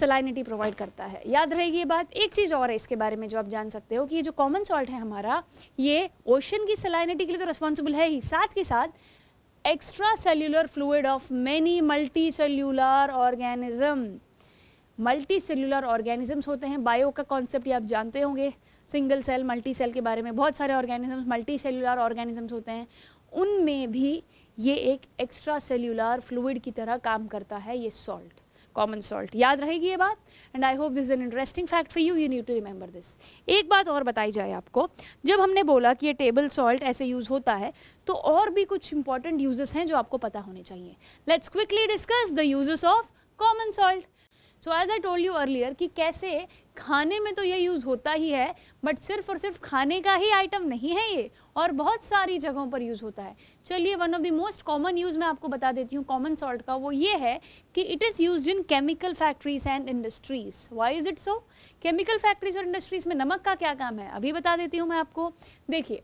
सलाइनिटी प्रोवाइड करता है याद रहेगी ये बात एक चीज़ और है इसके बारे में जो आप जान सकते हो कि ये जो कॉमन सॉल्ट है हमारा ये ओशन की सलाइनिटी के लिए तो रिस्पॉन्सिबल है ही साथ के साथ extra cellular fluid of many multi cellular organism multi cellular organisms होते हैं बायो का कॉन्सेप्ट आप जानते होंगे सिंगल सेल मल्टी सेल के बारे में बहुत सारे ऑर्गेनिजम्स मल्टी सेल्यूलर ऑर्गेनिजम्स होते हैं उनमें भी ये एक एक्स्ट्रा सेल्यूलर फ्लूड की तरह काम करता है ये सॉल्ट कॉमन सॉल्ट याद रहेगी ये बात and I hope this is an interesting fact for you you need to remember this एक बात और बताई जाए आपको जब हमने बोला कि ये टेबल सॉल्ट ऐसे यूज़ होता है तो और भी कुछ इंपॉर्टेंट यूजेस हैं जो आपको पता होने चाहिए let's quickly discuss the uses of common salt so as I told you earlier कि कैसे खाने में तो ये यूज़ होता ही है बट सिर्फ और सिर्फ खाने का ही आइटम नहीं है ये और बहुत सारी जगहों पर यूज़ होता है चलिए one of the most common use मैं आपको बता देती हूँ कॉमन सॉल्ट का वो ये है कि it is use in chemical factories and industries why is it so chemical factories और इंडस्ट्रीज़ में नमक का क्या काम है अभी बता देती हूँ मैं आपको देखिए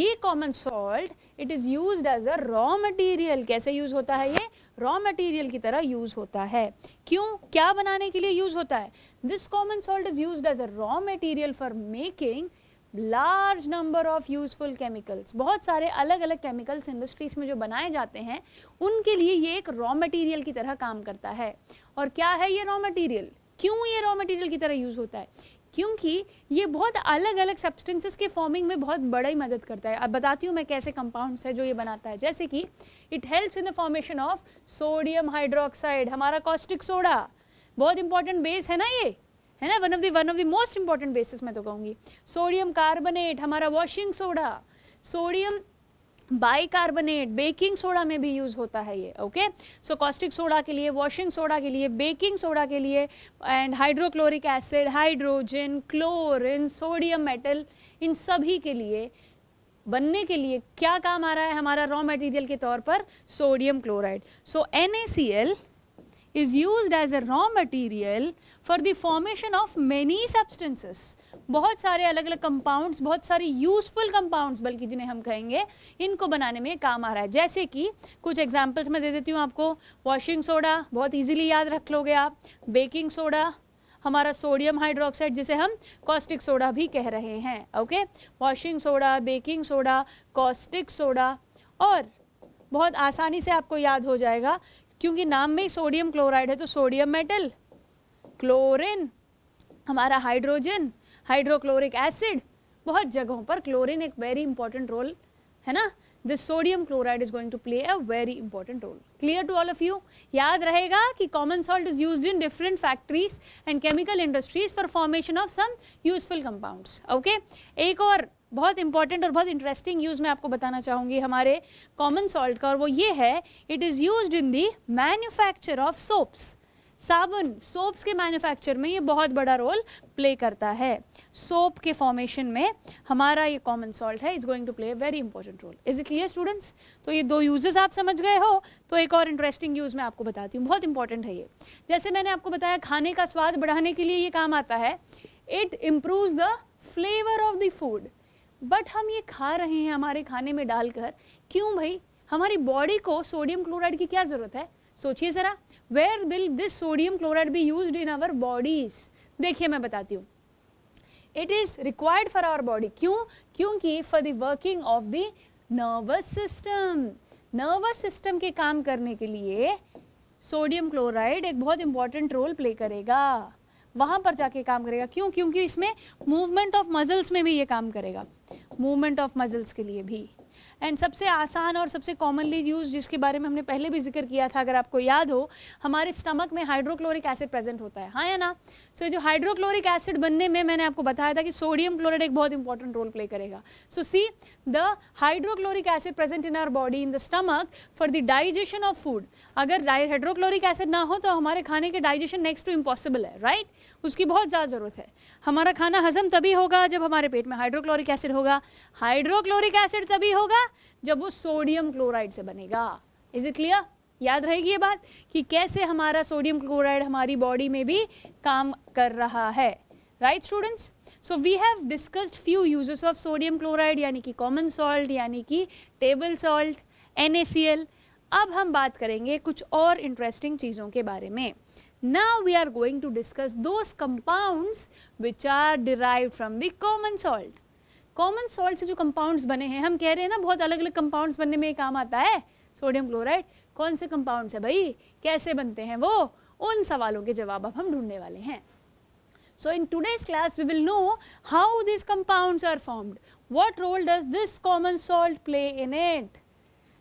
ये common salt it is use as a raw material कैसे यूज़ होता है ये रॉ मटेरियल की तरह यूज़ होता है क्यों क्या बनाने के लिए यूज़ होता है This common salt is used as a raw material for making large number of useful chemicals बहुत सारे अलग अलग केमिकल्स इंडस्ट्रीज में जो बनाए जाते हैं उनके लिए ये एक रॉ material की तरह काम करता है और क्या है ये रॉ material क्यों ये रॉ material की तरह यूज़ होता है क्योंकि ये बहुत अलग अलग सब्सटेंसेस के फॉर्मिंग में बहुत बड़ा ही मदद करता है अब बताती हूँ मैं कैसे कंपाउंड्स है जो ये बनाता है जैसे कि it helps in the formation of sodium hydroxide हमारा कॉस्टिक सोडा बहुत इंपॉर्टेंट बेस है ना ये है ना one of then one of the most important basis मैं तो कहूँगी सोडियम कार्बोनेट हमारा washing soda sodium bicarbonate baking soda में भी यूज़ होता है ये ओके सो कॉस्टिक सोडा के लिए वॉशिंग सोडा के लिए बेकिंग सोडा के लिए and hydrochloric acid hydrogen chlorine sodium metal इन सभी के लिए बनने के लिए क्या काम आ रहा है हमारा रॉ मटेरियल के तौर पर sodium chloride so an is used as a raw material for the formation of many substances. बहुत सारे अलग अलग कंपाउंड्स बहुत सारे यूजफुल कंपाउंड्स बल्कि जिन्हें हम कहेंगे इनको बनाने में काम आ रहा है जैसे कि कुछ एग्जाम्पल्स मैं दे देती हूँ आपको वॉशिंग सोडा बहुत easily याद रख लोगे आप बेकिंग सोडा हमारा सोडियम हाइड्रोक्साइड जिसे हम कॉस्टिक सोडा भी कह रहे हैं okay washing soda baking soda caustic soda और बहुत आसानी से आपको याद हो जाएगा क्योंकि नाम में ही सोडियम क्लोराइड है तो सोडियम मेटल क्लोरिन हमारा हाइड्रोजन हाइड्रोक्लोरिक एसिड बहुत जगहों पर क्लोरिन एक वेरी इंपॉर्टेंट रोल है ना this sodium chloride is going to play a very important role clear to all of you याद रहेगा कि common salt is use in different factories and chemical industries for formation of some useful compound okay एक और बहुत important और बहुत interesting use मैं आपको बताना चाहूँगी हमारे कॉमन सॉल्ट का और वो ये है it is use in the manufacture of soaps साबुन सोप्स के मैन्युफैक्चर में ये बहुत बड़ा रोल प्ले करता है सोप के फॉर्मेशन में हमारा ये कॉमन सॉल्ट है it's going to play very important role is it clear students तो ये दो यूजेस आप समझ गए हो तो एक और इंटरेस्टिंग यूज़ मैं आपको बताती हूँ बहुत इंपॉर्टेंट है ये जैसे मैंने आपको बताया खाने का स्वाद बढ़ाने के लिए ये काम आता है it improve the flavour of the food but हम ये खा रहे हैं हमारे खाने में डालकर क्यों भाई हमारी बॉडी को सोडियम क्लोराइड की क्या ज़रूरत है सोचिए ज़रा where will this sodium chloride be use in our bodies देखिए मैं बताती हूँ it is required for our body क्यों क्योंकि for the working of the nervous system nervous system के काम करने के लिए सोडियम क्लोराइड एक बहुत इंपॉर्टेंट रोल प्ले करेगा वहाँ पर जाके काम करेगा क्यों क्योंकि इसमें मूवमेंट ऑफ मजल्स में भी ये काम करेगा मूवमेंट ऑफ मजल्स के लिए भी एंड सबसे आसान और सबसे कॉमनली यूज जिसके बारे में हमने पहले भी जिक्र किया था अगर आपको याद हो हमारे स्टमक में हाइड्रोक्लोरिक एसिड प्रेजेंट होता है हाँ या ना सो so, जो हाइड्रोक्लोरिक एसिड बनने में मैंने आपको बताया था कि सोडियम क्लोराइड एक बहुत इंपॉर्टेंट रोल प्ले करेगा so see the hydrochloric acid present in our body in the stomach for the digestion of food अगर हाइड्रोक्लोरिक एसिड ना हो तो हमारे खाने के डाइजेशन नेक्स्ट टू इम्पॉसिबल है राइट right? उसकी बहुत ज़्यादा ज़रूरत है हमारा खाना हजम तभी होगा जब हमारे पेट में हाइड्रोक्लोरिक एसिड होगा हाइड्रोक्लोरिक एसिड तभी होगा जब वो सोडियम क्लोराइड से बनेगा इज इट क्लियर याद रहेगी ये बात कि कैसे हमारा सोडियम क्लोराइड हमारी बॉडी में भी काम कर रहा है right students so we have discussed few uses of sodium chloride यानी कि कॉमन सॉल्ट यानी कि टेबल सॉल्ट एन अब हम बात करेंगे कुछ और इंटरेस्टिंग चीज़ों के बारे में Now we are going to discuss those compounds which are derived from the common salt. Common salt से जो कंपाउंड्स बने हैं हम कह रहे हैं ना बहुत अलग अलग कंपाउंड्स बनने में काम आता है सोडियम क्लोराइड कौन से कंपाउंड्स है भाई कैसे बनते हैं वो उन सवालों के जवाब अब हम ढूंढने वाले हैं So in today's class we will know how these compounds are formed. What role does this common salt play in it?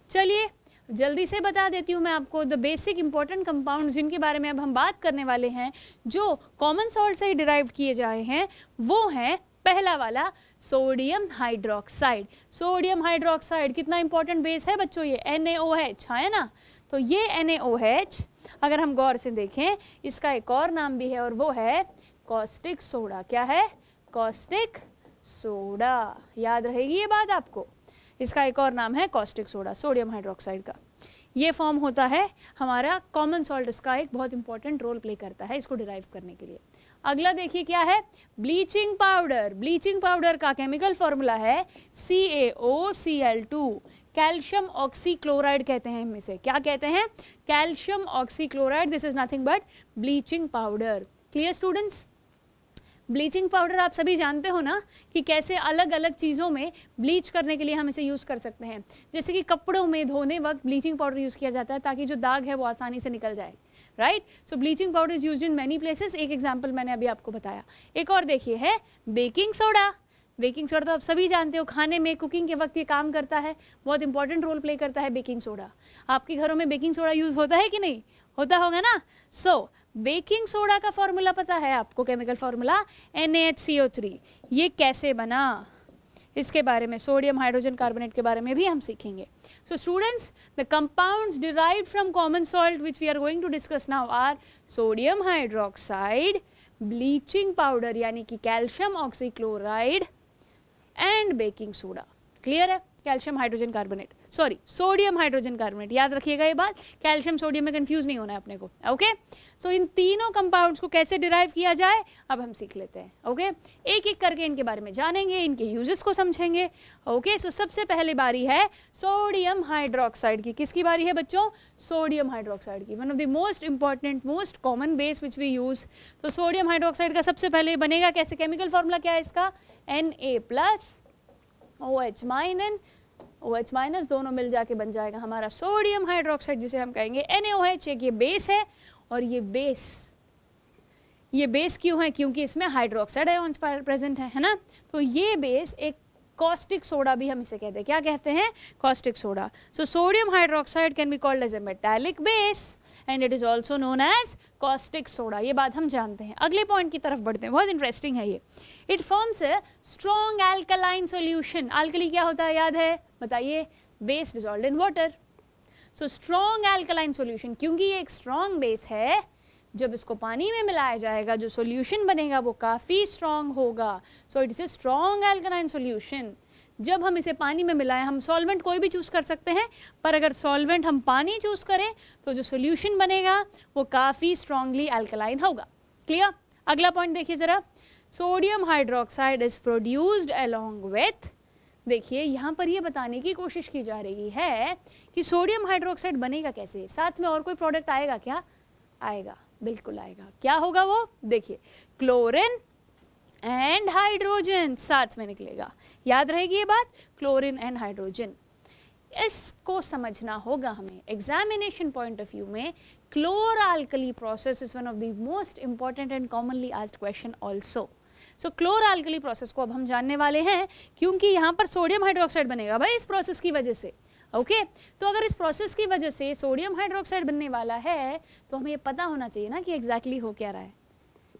चलिए जल्दी से बता देती हूँ मैं आपको द बेसिक इंपॉर्टेंट कंपाउंड जिनके बारे में अब हम बात करने वाले हैं जो कॉमन सॉल्ट से ही डिराइव किए जाए हैं वो हैं पहला वाला सोडियम हाइड्रोक्साइड सोडियम हाइड्रोक्साइड कितना इंपॉर्टेंट बेस है बच्चों ये एच है हाँ ना तो ये एच अगर हम गौर से देखें इसका एक और नाम भी है और वो है कॉस्टिक सोडा क्या है कॉस्टिक सोडा याद रहेगी ये बात आपको इसका एक और नाम है कॉस्टिक सोडा सोडियम हाइड्रोक्साइड का ये फॉर्म होता है हमारा कॉमन सॉल्ट इसका एक बहुत इंपॉर्टेंट रोल प्ले करता है इसको डिराइव करने के लिए अगला देखिए क्या है ब्लीचिंग पाउडर ब्लीचिंग पाउडर का केमिकल फॉर्मूला है C A O C L two calcium oxychloride कहते हैं इनमें से क्या कहते हैं calcium oxychloride this is nothing but bleaching powder clear students bleaching powder आप सभी जानते हो ना कि कैसे अलग अलग चीज़ों में ब्लीच करने के लिए हम इसे यूज़ कर सकते हैं जैसे कि कपड़ों में धोने वक्त ब्लीचिंग पाउडर यूज़ किया जाता है ताकि जो दाग है वो आसानी से निकल जाए right so bleaching powder is use in many places एक एग्जाम्पल मैंने अभी आपको बताया एक और देखिए है बेकिंग सोडा बेकिंग सोडा तो आप सभी जानते हो खाने में कुकिंग के वक्त ये काम करता है बहुत इंपॉर्टेंट रोल प्ले करता है बेकिंग सोडा आपके घरों में बेकिंग सोडा यूज़ होता है कि नहीं होता होगा ना सो so, बेकिंग सोडा का फॉर्मूला पता है आपको केमिकल फार्मूला एन ये कैसे बना इसके बारे में सोडियम हाइड्रोजन कार्बोनेट के बारे में भी हम सीखेंगे so students the compounds derive from common salt which we are going to discuss now are sodium hydroxide bleaching powder यानी कि calcium oxychloride and baking soda clear है calcium hydrogen carbonate sorry sodium hydrogen carbonate याद रखिएगा ये बात calcium sodium में confuse नहीं होना है अपने को ओके okay? सो so, इन तीनों कंपाउंड्स को कैसे डिराइव किया जाए अब हम सीख लेते हैं ओके okay? एक एक करके इनके बारे में जानेंगे इनके यूजेस को समझेंगे ओके okay? सो so, सबसे पहले बारी है सोडियम हाइड्रोक्साइड की किसकी बारी है बच्चों सोडियम हाइड्रोक्साइड की one of the most important most common base which we use तो सोडियम हाइड्रोक्साइड का सबसे पहले बनेगा कैसे केमिकल फॉर्मूला क्या है इसका N A plus O H minus N O H minus दोनों मिल जाके बन जाएगा हमारा सोडियम हाइड्रोक्साइड जिसे हम कहेंगे एन ए ओ एच एक ये बेस है और ये बेस ये बेस क्यों है क्योंकि इसमें हाइड्रोक्साइड आयोन्स प्रेजेंट है है ना तो ये बेस एक कॉस्टिक सोडा भी हम इसे कहते हैं क्या कहते हैं caustic soda so sodium hydroxide can be called as a metallic base and it is also known as caustic soda ये बात हम जानते हैं अगले पॉइंट की तरफ बढ़ते हैं बहुत इंटरेस्टिंग है ये it forms a strong alkaline solution alkali क्या होता है याद है बताइए base dissolve in water so strong alkaline solution क्योंकि ये एक स्ट्रॉन्ग बेस है जब इसको पानी में मिलाया जाएगा जो सोल्यूशन बनेगा वो काफ़ी स्ट्रॉन्ग होगा so it is a strong alkaline solution जब हम इसे पानी में मिलाएं हम सॉल्वेंट कोई भी चूज़ कर सकते हैं पर अगर सॉल्वेंट हम पानी चूज़ करें तो जो सोल्यूशन बनेगा वो काफ़ी स्ट्रांगली अल्कलाइन होगा क्लियर अगला पॉइंट देखिए ज़रा sodium hydroxide is produced along with देखिए यहाँ पर ये बताने की कोशिश की जा रही है कि सोडियम हाइड्रोक्साइड बनेगा कैसे साथ में और कोई प्रोडक्ट आएगा क्या आएगा बिल्कुल आएगा क्या होगा वो देखिए क्लोरिन एंड हाइड्रोजन साथ में निकलेगा याद रहेगी ये बात क्लोरिन एंड हाइड्रोजन इसको समझना होगा हमें एग्जामिनेशन पॉइंट ऑफ व्यू में chlor alkali process is one of the most important and commonly asked question also so chlor alkali process को अब हम जानने वाले हैं क्योंकि यहाँ पर सोडियम हाइड्रोक्साइड बनेगा भाई इस प्रोसेस की वजह से ओके तो अगर इस प्रोसेस की वजह से सोडियम हाइड्रोक्साइड बनने वाला है तो हमें ये पता होना चाहिए ना कि एग्जैक्टली exactly हो क्या रहा है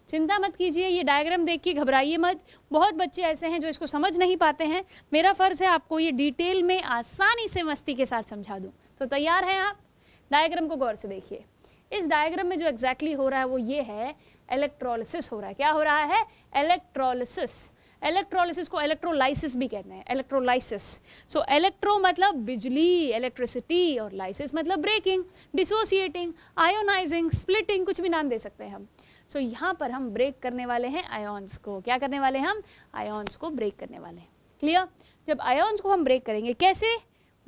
चिंता मत कीजिए ये डायग्राम देख के घबराइए मत बहुत बच्चे ऐसे हैं जो इसको समझ नहीं पाते हैं मेरा फ़र्ज़ है आपको ये डिटेल में आसानी से मस्ती के साथ समझा दूँ तो तैयार हैं आप डायग्राम को गौर से देखिए इस डायग्राम में जो एग्जैक्टली exactly हो रहा है वो ये है इलेक्ट्रोलिसिस हो रहा है क्या हो रहा है इलेक्ट्रोलिसिस इलेक्ट्रोलिसिस को इलेक्ट्रोलाइसिस भी कहते हैं इलेक्ट्रोलाइसिस सो इलेक्ट्रो मतलब बिजली इलेक्ट्रिसिटी और लाइसिस मतलब ब्रेकिंग डिसोसिएटिंग आयोनाइजिंग स्प्लिटिंग कुछ भी नाम दे सकते हैं हम सो so, यहाँ पर हम ब्रेक करने वाले हैं आयोन्स को क्या करने वाले हैं हम आयोन्स को ब्रेक करने वाले हैं क्लियर जब आयोन्स को हम ब्रेक करेंगे कैसे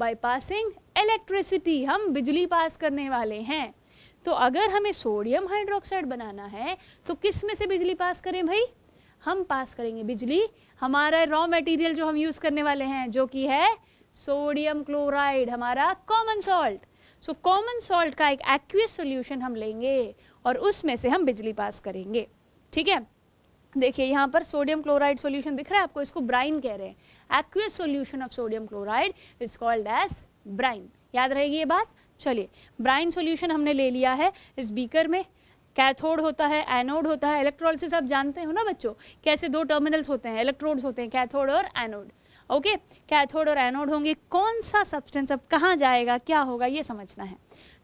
बाई पासिंग इलेक्ट्रिसिटी हम बिजली पास करने वाले हैं तो अगर हमें सोडियम हाइड्रोक्साइड बनाना है तो किस में से बिजली पास करें भाई हम पास करेंगे बिजली हमारा रॉ मटेरियल जो हम यूज़ करने वाले हैं जो कि है सोडियम क्लोराइड हमारा common salt so common salt का एक एक्वियस सोल्यूशन हम लेंगे और उसमें से हम बिजली पास करेंगे ठीक है देखिए यहाँ पर सोडियम क्लोराइड सॉल्यूशन दिख रहा है आपको इसको ब्राइन कह रहे हैं aqueous solution of sodium chloride is called as brine याद रहेगी ये बात चलिए ब्राइन सॉल्यूशन हमने ले लिया है इस बीकर में कैथोड होता है एनोड होता है इलेक्ट्रोलिस आप जानते हो ना बच्चों कैसे दो टर्मिनल्स होते हैं इलेक्ट्रोड्स होते हैं कैथोड और एनोड ओके कैथोड और एनोड होंगे कौन सा सब्सटेंस अब कहाँ जाएगा क्या होगा ये समझना है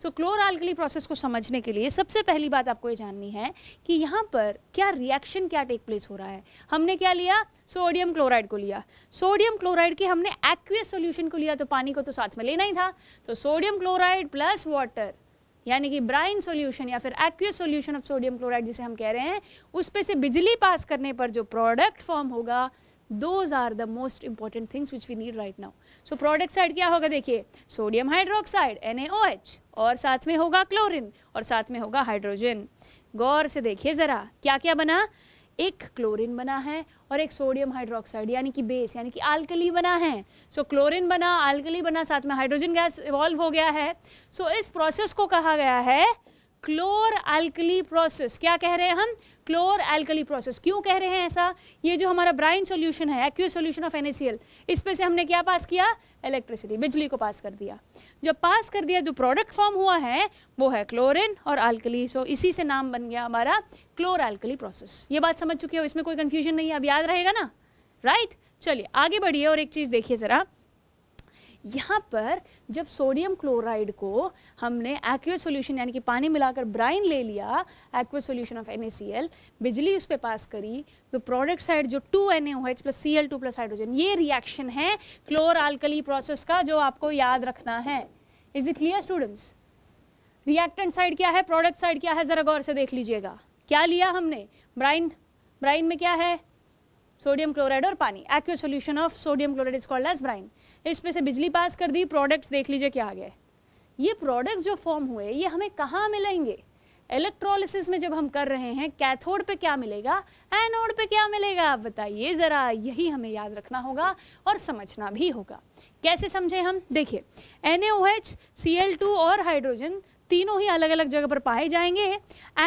सो क्लोराल्कली प्रोसेस को समझने के लिए सबसे पहली बात आपको ये जाननी है कि यहाँ पर क्या रिएक्शन क्या टेक प्लेस हो रहा है हमने क्या लिया सोडियम क्लोराइड को लिया सोडियम क्लोराइड के हमने एक्वियस सोल्यूशन को लिया तो पानी को तो साथ में लेना ही था तो सोडियम क्लोराइड प्लस वाटर यानी कि ब्राइन सॉल्यूशन या फिर aqueous solution of sodium chloride जिसे हम कह रहे हैं उस पर से बिजली पास करने पर जो प्रोडक्ट फॉर्म होगा those are the most important things which we need right now so product side क्या होगा देखिए सोडियम हाइड्रोक्साइड एन और साथ में होगा क्लोरिन और साथ में होगा हाइड्रोजन गौर से देखिए ज़रा क्या क्या बना एक क्लोरिन बना है और एक सोडियम हाइड्रोक्साइड यानी कि बेस यानी कि आलकली बना है सो so, क्लोरीन बना आलकली बना साथ में हाइड्रोजन गैस इवॉल्व हो गया है सो so, इस प्रोसेस को कहा गया है क्लोर आलकली प्रोसेस क्या कह रहे हैं हम क्लोर एल्कली प्रोसेस क्यों कह रहे हैं ऐसा ये जो हमारा ब्राइन सोल्यूशन है एक्यूस सोल्यूशन ऑफ एनएसीएल इस पे से हमने क्या पास किया इलेक्ट्रिसिटी बिजली को पास कर दिया जब पास कर दिया जो प्रोडक्ट फॉर्म हुआ है वो है क्लोरिन और एल्कली सो इसी से नाम बन गया हमारा क्लोर एल्कली प्रोसेस ये बात समझ चुके हो इसमें कोई कन्फ्यूजन नहीं है अब याद रहेगा ना राइट right? चलिए आगे बढ़िए और एक चीज़ देखिए ज़रा यहाँ पर जब सोडियम क्लोराइड को हमने एक्वे सोल्यूशन यानी कि पानी मिलाकर ब्राइन ले लिया एक्वे सोल्यूशन ऑफ एन बिजली उस पर पास करी तो प्रोडक्ट साइड जो two N A plus C L two plus hydrogen ये रिएक्शन है क्लोर आलकली प्रोसेस का जो आपको याद रखना है is it clear students reactant side क्या है प्रोडक्ट साइड क्या है ज़रा गौर से देख लीजिएगा क्या लिया हमने ब्राइन ब्राइन में क्या है सोडियम क्लोराइड और पानी aqueous solution of sodium chloride is called as brine इस से बिजली पास कर दी प्रोडक्ट्स देख लीजिए क्या आ गए ये प्रोडक्ट्स जो फॉर्म हुए ये हमें कहाँ मिलेंगे इलेक्ट्रोलिसिस में जब हम कर रहे हैं कैथोड पे क्या मिलेगा एनोड पे क्या मिलेगा आप बताइए ज़रा यही हमें याद रखना होगा और समझना भी होगा कैसे समझे हम देखिए एन ए और हाइड्रोजन तीनों ही अलग अलग जगह पर पाए जाएंगे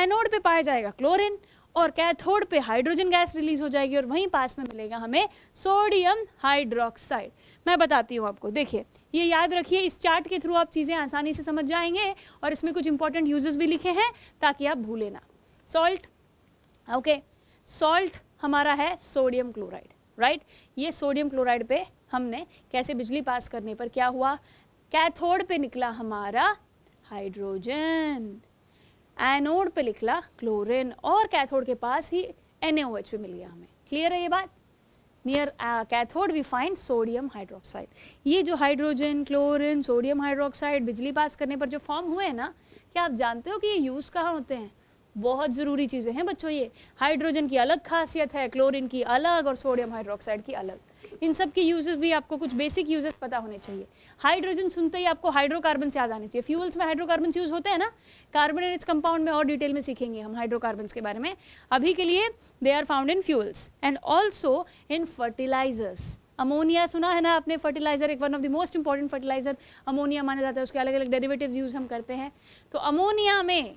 एनोड पे पाया जाएगा क्लोरिन और कैथोड पे हाइड्रोजन गैस रिलीज हो जाएगी और वहीं पास में मिलेगा हमें सोडियम हाइड्रोक्साइड मैं बताती हूँ आपको देखिए ये याद रखिए इस चार्ट के थ्रू आप चीज़ें आसानी से समझ जाएंगे और इसमें कुछ इंपॉर्टेंट यूजेस भी लिखे हैं ताकि आप भूले ना सॉल्ट ओके सॉल्ट हमारा है सोडियम क्लोराइड राइट ये सोडियम क्लोराइड पे हमने कैसे बिजली पास करने पर क्या हुआ कैथोड पे निकला हमारा हाइड्रोजन एनोड पे निकला क्लोरिन और कैथोड के पास ही एन पे मिल गया हमें क्लियर है ये बात near cathode we find sodium hydroxide ये जो हाइड्रोजन क्लोरिन सोडियम हाइड्रोक्साइड बिजली पास करने पर जो फॉर्म हुए हैं ना क्या आप जानते हो कि ये यूज़ कहाँ होते हैं बहुत ज़रूरी चीज़ें हैं बच्चों ये हाइड्रोजन की अलग खासियत है क्लोरिन की अलग और सोडियम हाइड्रोक्साइड की अलग इन सब के यूजेस भी आपको कुछ बेसिक यूजेस पता होने चाहिए हाइड्रोजन सुनते ही आपको हाइड्रोकार्बन से याद आने चाहिए फ्यूल्स में हाइड्रोकार्बन यूज होते हैं ना कार्बन एंड इट्स कंपाउंड में और डिटेल में सीखेंगे हम हाइड्रोकार्बन के बारे में अभी के लिए they are found in fuels and also in fertilizers ammonia सुना है ना आपने फर्टिलाइजर एक one of the most important fertilizer ammonia माना जाता है उसके अलग अलग डेरिवेटिव्स यूज़ हम करते हैं तो अमोनिया में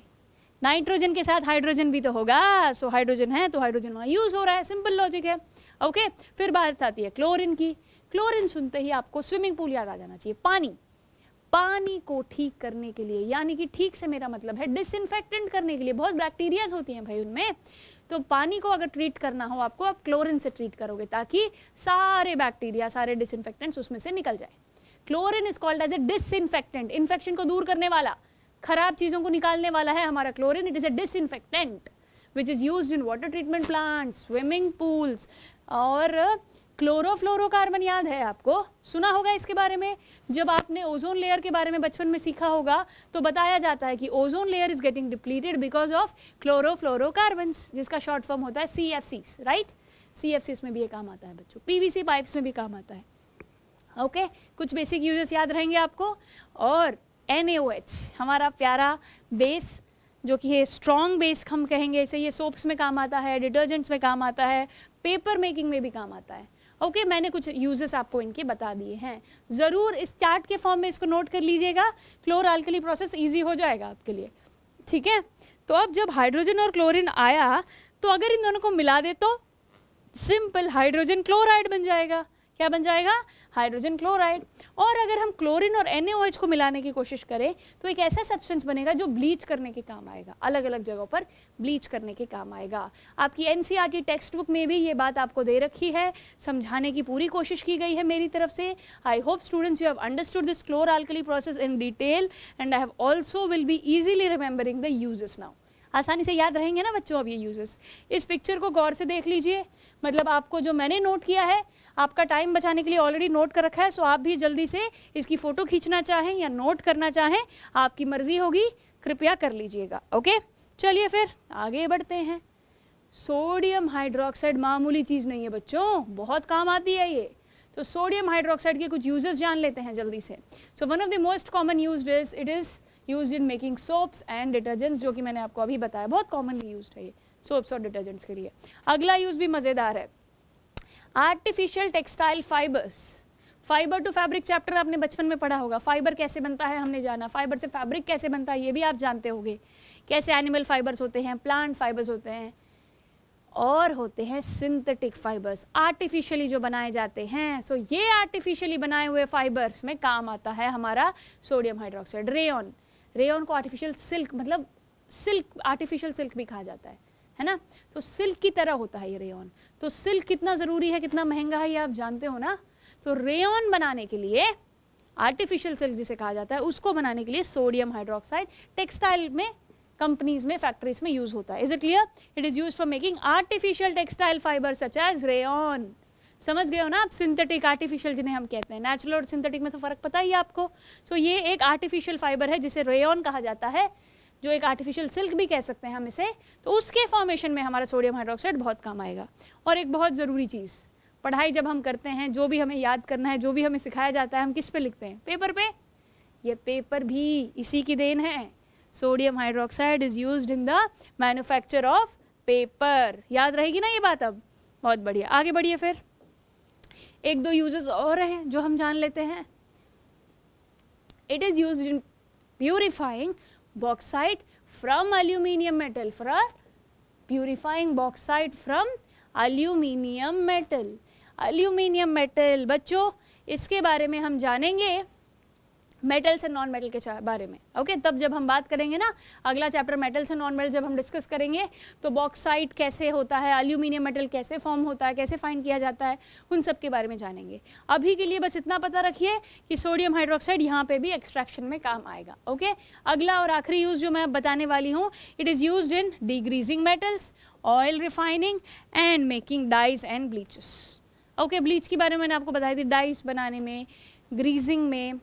नाइट्रोजन के साथ हाइड्रोजन भी तो होगा सो हाइड्रोजन है तो हाइड्रोजन वहाँ यूज़ हो रहा है सिंपल लॉजिक है ओके फिर बात आती है क्लोरिन की क्लोरिन सुनते ही आपको स्विमिंग पूल याद आ जाना चाहिए पानी पानी को ठीक करने के लिए यानी कि ठीक से मेरा मतलब है डिसइनफेक्टेंट करने के लिए बहुत बैक्टीरियाज होती हैं भाई उनमें तो पानी को अगर ट्रीट करना हो आपको आप क्लोरिन से ट्रीट करोगे ताकि सारे बैक्टीरिया सारे डिसइनफेक्टेंट्स उसमें से निकल जाए chlorine is called as a disinfectant infection को दूर करने वाला खराब चीज़ों को निकालने वाला है हमारा chlorine it is a disinfectant which is use in water treatment plant swimming pools और क्लोरोफ्लोरोकार्बन याद है आपको सुना होगा इसके बारे में जब आपने ओजोन लेयर के बारे में बचपन में सीखा होगा तो बताया जाता है कि ozone layer is getting depleted because of chlorofluorocarbon जिसका शॉर्ट फॉर्म होता है C F Cs right C F Cs में भी ये काम आता है बच्चों पीवीसी पाइप्स में भी काम आता है ओके okay? कुछ बेसिक यूजेस याद रहेंगे आपको और एन हमारा प्यारा बेस जो कि ये स्ट्रॉन्ग बेस हम कहेंगे इसे ये सोप्स में काम आता है डिटर्जेंट्स में काम आता है पेपर मेकिंग में भी काम आता है ओके okay, मैंने कुछ यूजेस आपको इनके बता दिए हैं ज़रूर इस चार्ट के फॉर्म में इसको नोट कर लीजिएगा क्लोर आल्कली प्रोसेस ईजी हो जाएगा आपके लिए ठीक है तो अब जब हाइड्रोजन और क्लोरीन आया तो अगर इन दोनों को मिला दे तो सिंपल हाइड्रोजन क्लोराइड बन जाएगा क्या बन जाएगा हाइड्रोजन क्लोराइड और अगर हम क्लोरीन और एन को मिलाने की कोशिश करें तो एक ऐसा सब्सटेंस बनेगा जो ब्लीच करने के काम आएगा अलग अलग जगहों पर ब्लीच करने के काम आएगा आपकी एन टेक्स्ट बुक में भी ये बात आपको दे रखी है समझाने की पूरी कोशिश की गई है मेरी तरफ से I hope students you have understood this chlor alkali process in detail and I have also will be easily remembering the use now आसानी से याद रहेंगे ना बच्चों अब ये यूजेस इस पिक्चर को गौर से देख लीजिए मतलब आपको जो मैंने नोट किया है आपका टाइम बचाने के लिए ऑलरेडी नोट कर रखा है सो आप भी जल्दी से इसकी फ़ोटो खींचना चाहें या नोट करना चाहें आपकी मर्ज़ी होगी कृपया कर लीजिएगा ओके चलिए फिर आगे बढ़ते हैं सोडियम हाइड्रोक्साइड मामूली चीज़ नहीं है बच्चों बहुत काम आती है ये तो सोडियम हाइड्रोक्साइड के कुछ यूजेस जान लेते हैं जल्दी से so one of the most common use is it is use in making soaps and detergents जो कि मैंने आपको अभी बताया बहुत कॉमनली यूज है ये सोप्स और डिटर्जेंट्स के लिए अगला यूज़ भी मज़ेदार है artificial textile fibres fibre to fabric chapter आपने बचपन में पढ़ा होगा फाइबर कैसे बनता है हमने जाना फाइबर से फैब्रिक कैसे बनता है ये भी आप जानते होंगे कैसे एनिमल फाइबर्स होते हैं प्लांट फाइबर्स होते हैं और होते हैं सिंथेटिक फाइबर्स आर्टिफिशियली जो बनाए जाते हैं सो ये आर्टिफिशियली बनाए हुए फाइबर्स में काम आता है हमारा सोडियम हाइड्रोक्साइड रेयन रेयन को आर्टिफिशियल सिल्क मतलब सिल्क आर्टिफिशियल सिल्क भी कहा जाता है है ना तो सिल्क की तरह होता है ये रेयन तो सिल्क कितना ज़रूरी है कितना महंगा है ये आप जानते हो ना तो रेयन बनाने के लिए आर्टिफिशियल सिल्क जिसे कहा जाता है उसको बनाने के लिए सोडियम हाइड्रोक्साइड टेक्सटाइल में कंपनीज में फैक्ट्रीज में यूज़ होता है is it clear it is use for making artificial textile fibre such as rayon समझ गए हो ना आप सिंथेटिक आर्टिफिशियल जिन्हें हम कहते हैं नेचुरल और सिंथेटिक में तो फ़र्क पता ही है आपको सो so, ये एक आर्टिफिशियल फाइबर है जिसे रेयन कहा जाता है जो एक आर्टिफिशियल सिल्क भी कह सकते हैं हम इसे तो उसके फॉर्मेशन में हमारा सोडियम हाइड्रोक्साइड बहुत काम आएगा और एक बहुत ज़रूरी चीज़ पढ़ाई जब हम करते हैं जो भी हमें याद करना है जो भी हमें सिखाया जाता है हम किस पे लिखते हैं पेपर पे ये पेपर भी इसी की देन है sodium hydroxide is use in the manufacture of paper याद रहेगी ना ये बात अब बहुत बढ़िया आगे बढ़िए फिर एक दो यूजेस और हैं जो हम जान लेते हैं it is use in purifying bauxite from aluminium metal for purifying bauxite from aluminium metal aluminium metal बच्चों इसके बारे में हम जानेंगे मेटल्स एंड नॉन मेटल के बारे में ओके okay? तब जब हम बात करेंगे ना अगला chapter metals and non metal जब हम डिस्कस करेंगे तो बॉक्साइट कैसे होता है अल्यूमिनियम मेटल कैसे फॉर्म होता है कैसे फाइंड किया जाता है उन सब के बारे में जानेंगे अभी के लिए बस इतना पता रखिए कि सोडियम हाइड्रोक्साइड यहाँ पर भी एक्सट्रैक्शन में काम आएगा ओके okay? अगला और आखिरी यूज़ जो मैं बताने वाली हूँ it is use in degreasing metals oil refining and making dyes and bleaches okay bleach के बारे में मैंने आपको बताई थी डाइस बनाने में ग्रीजिंग में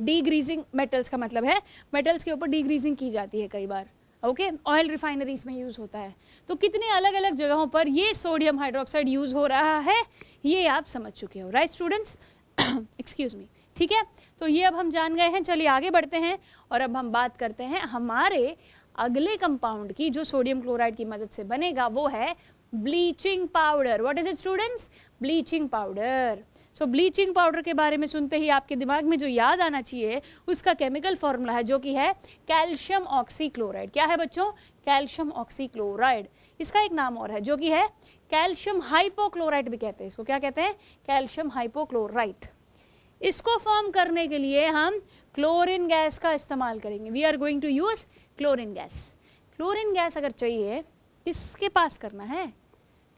डीग्रीजिंग मेटल्स का मतलब है मेटल्स के ऊपर डीग्रीजिंग की जाती है कई बार ओके ऑयल रिफाइनरीज में यूज़ होता है तो कितने अलग अलग जगहों पर ये सोडियम हाइड्रोक्साइड यूज़ हो रहा है ये आप समझ चुके हो राइट स्टूडेंट्स एक्सक्यूज़ मी ठीक है तो ये अब हम जान गए हैं चलिए आगे बढ़ते हैं और अब हम बात करते हैं हमारे अगले कंपाउंड की जो सोडियम क्लोराइड की मदद से बनेगा वो है bleaching powder what is it students bleaching powder so bleaching powder के बारे में सुनते ही आपके दिमाग में जो याद आना चाहिए उसका केमिकल फार्मूला है जो कि है कैल्शियम ऑक्सीक्लोराइड क्या है बच्चों कैल्शियम ऑक्सीक्लोराइड इसका एक नाम और है जो कि है कैल्शियम हाइपोक्लोराइड भी कहते हैं इसको क्या कहते हैं कैल्शियम हाइपोक्लोराइड इसको फॉर्म करने के लिए हम क्लोरिन गैस का इस्तेमाल करेंगे we are going to use chlorine gas chlorine gas अगर चाहिए किसके पास करना है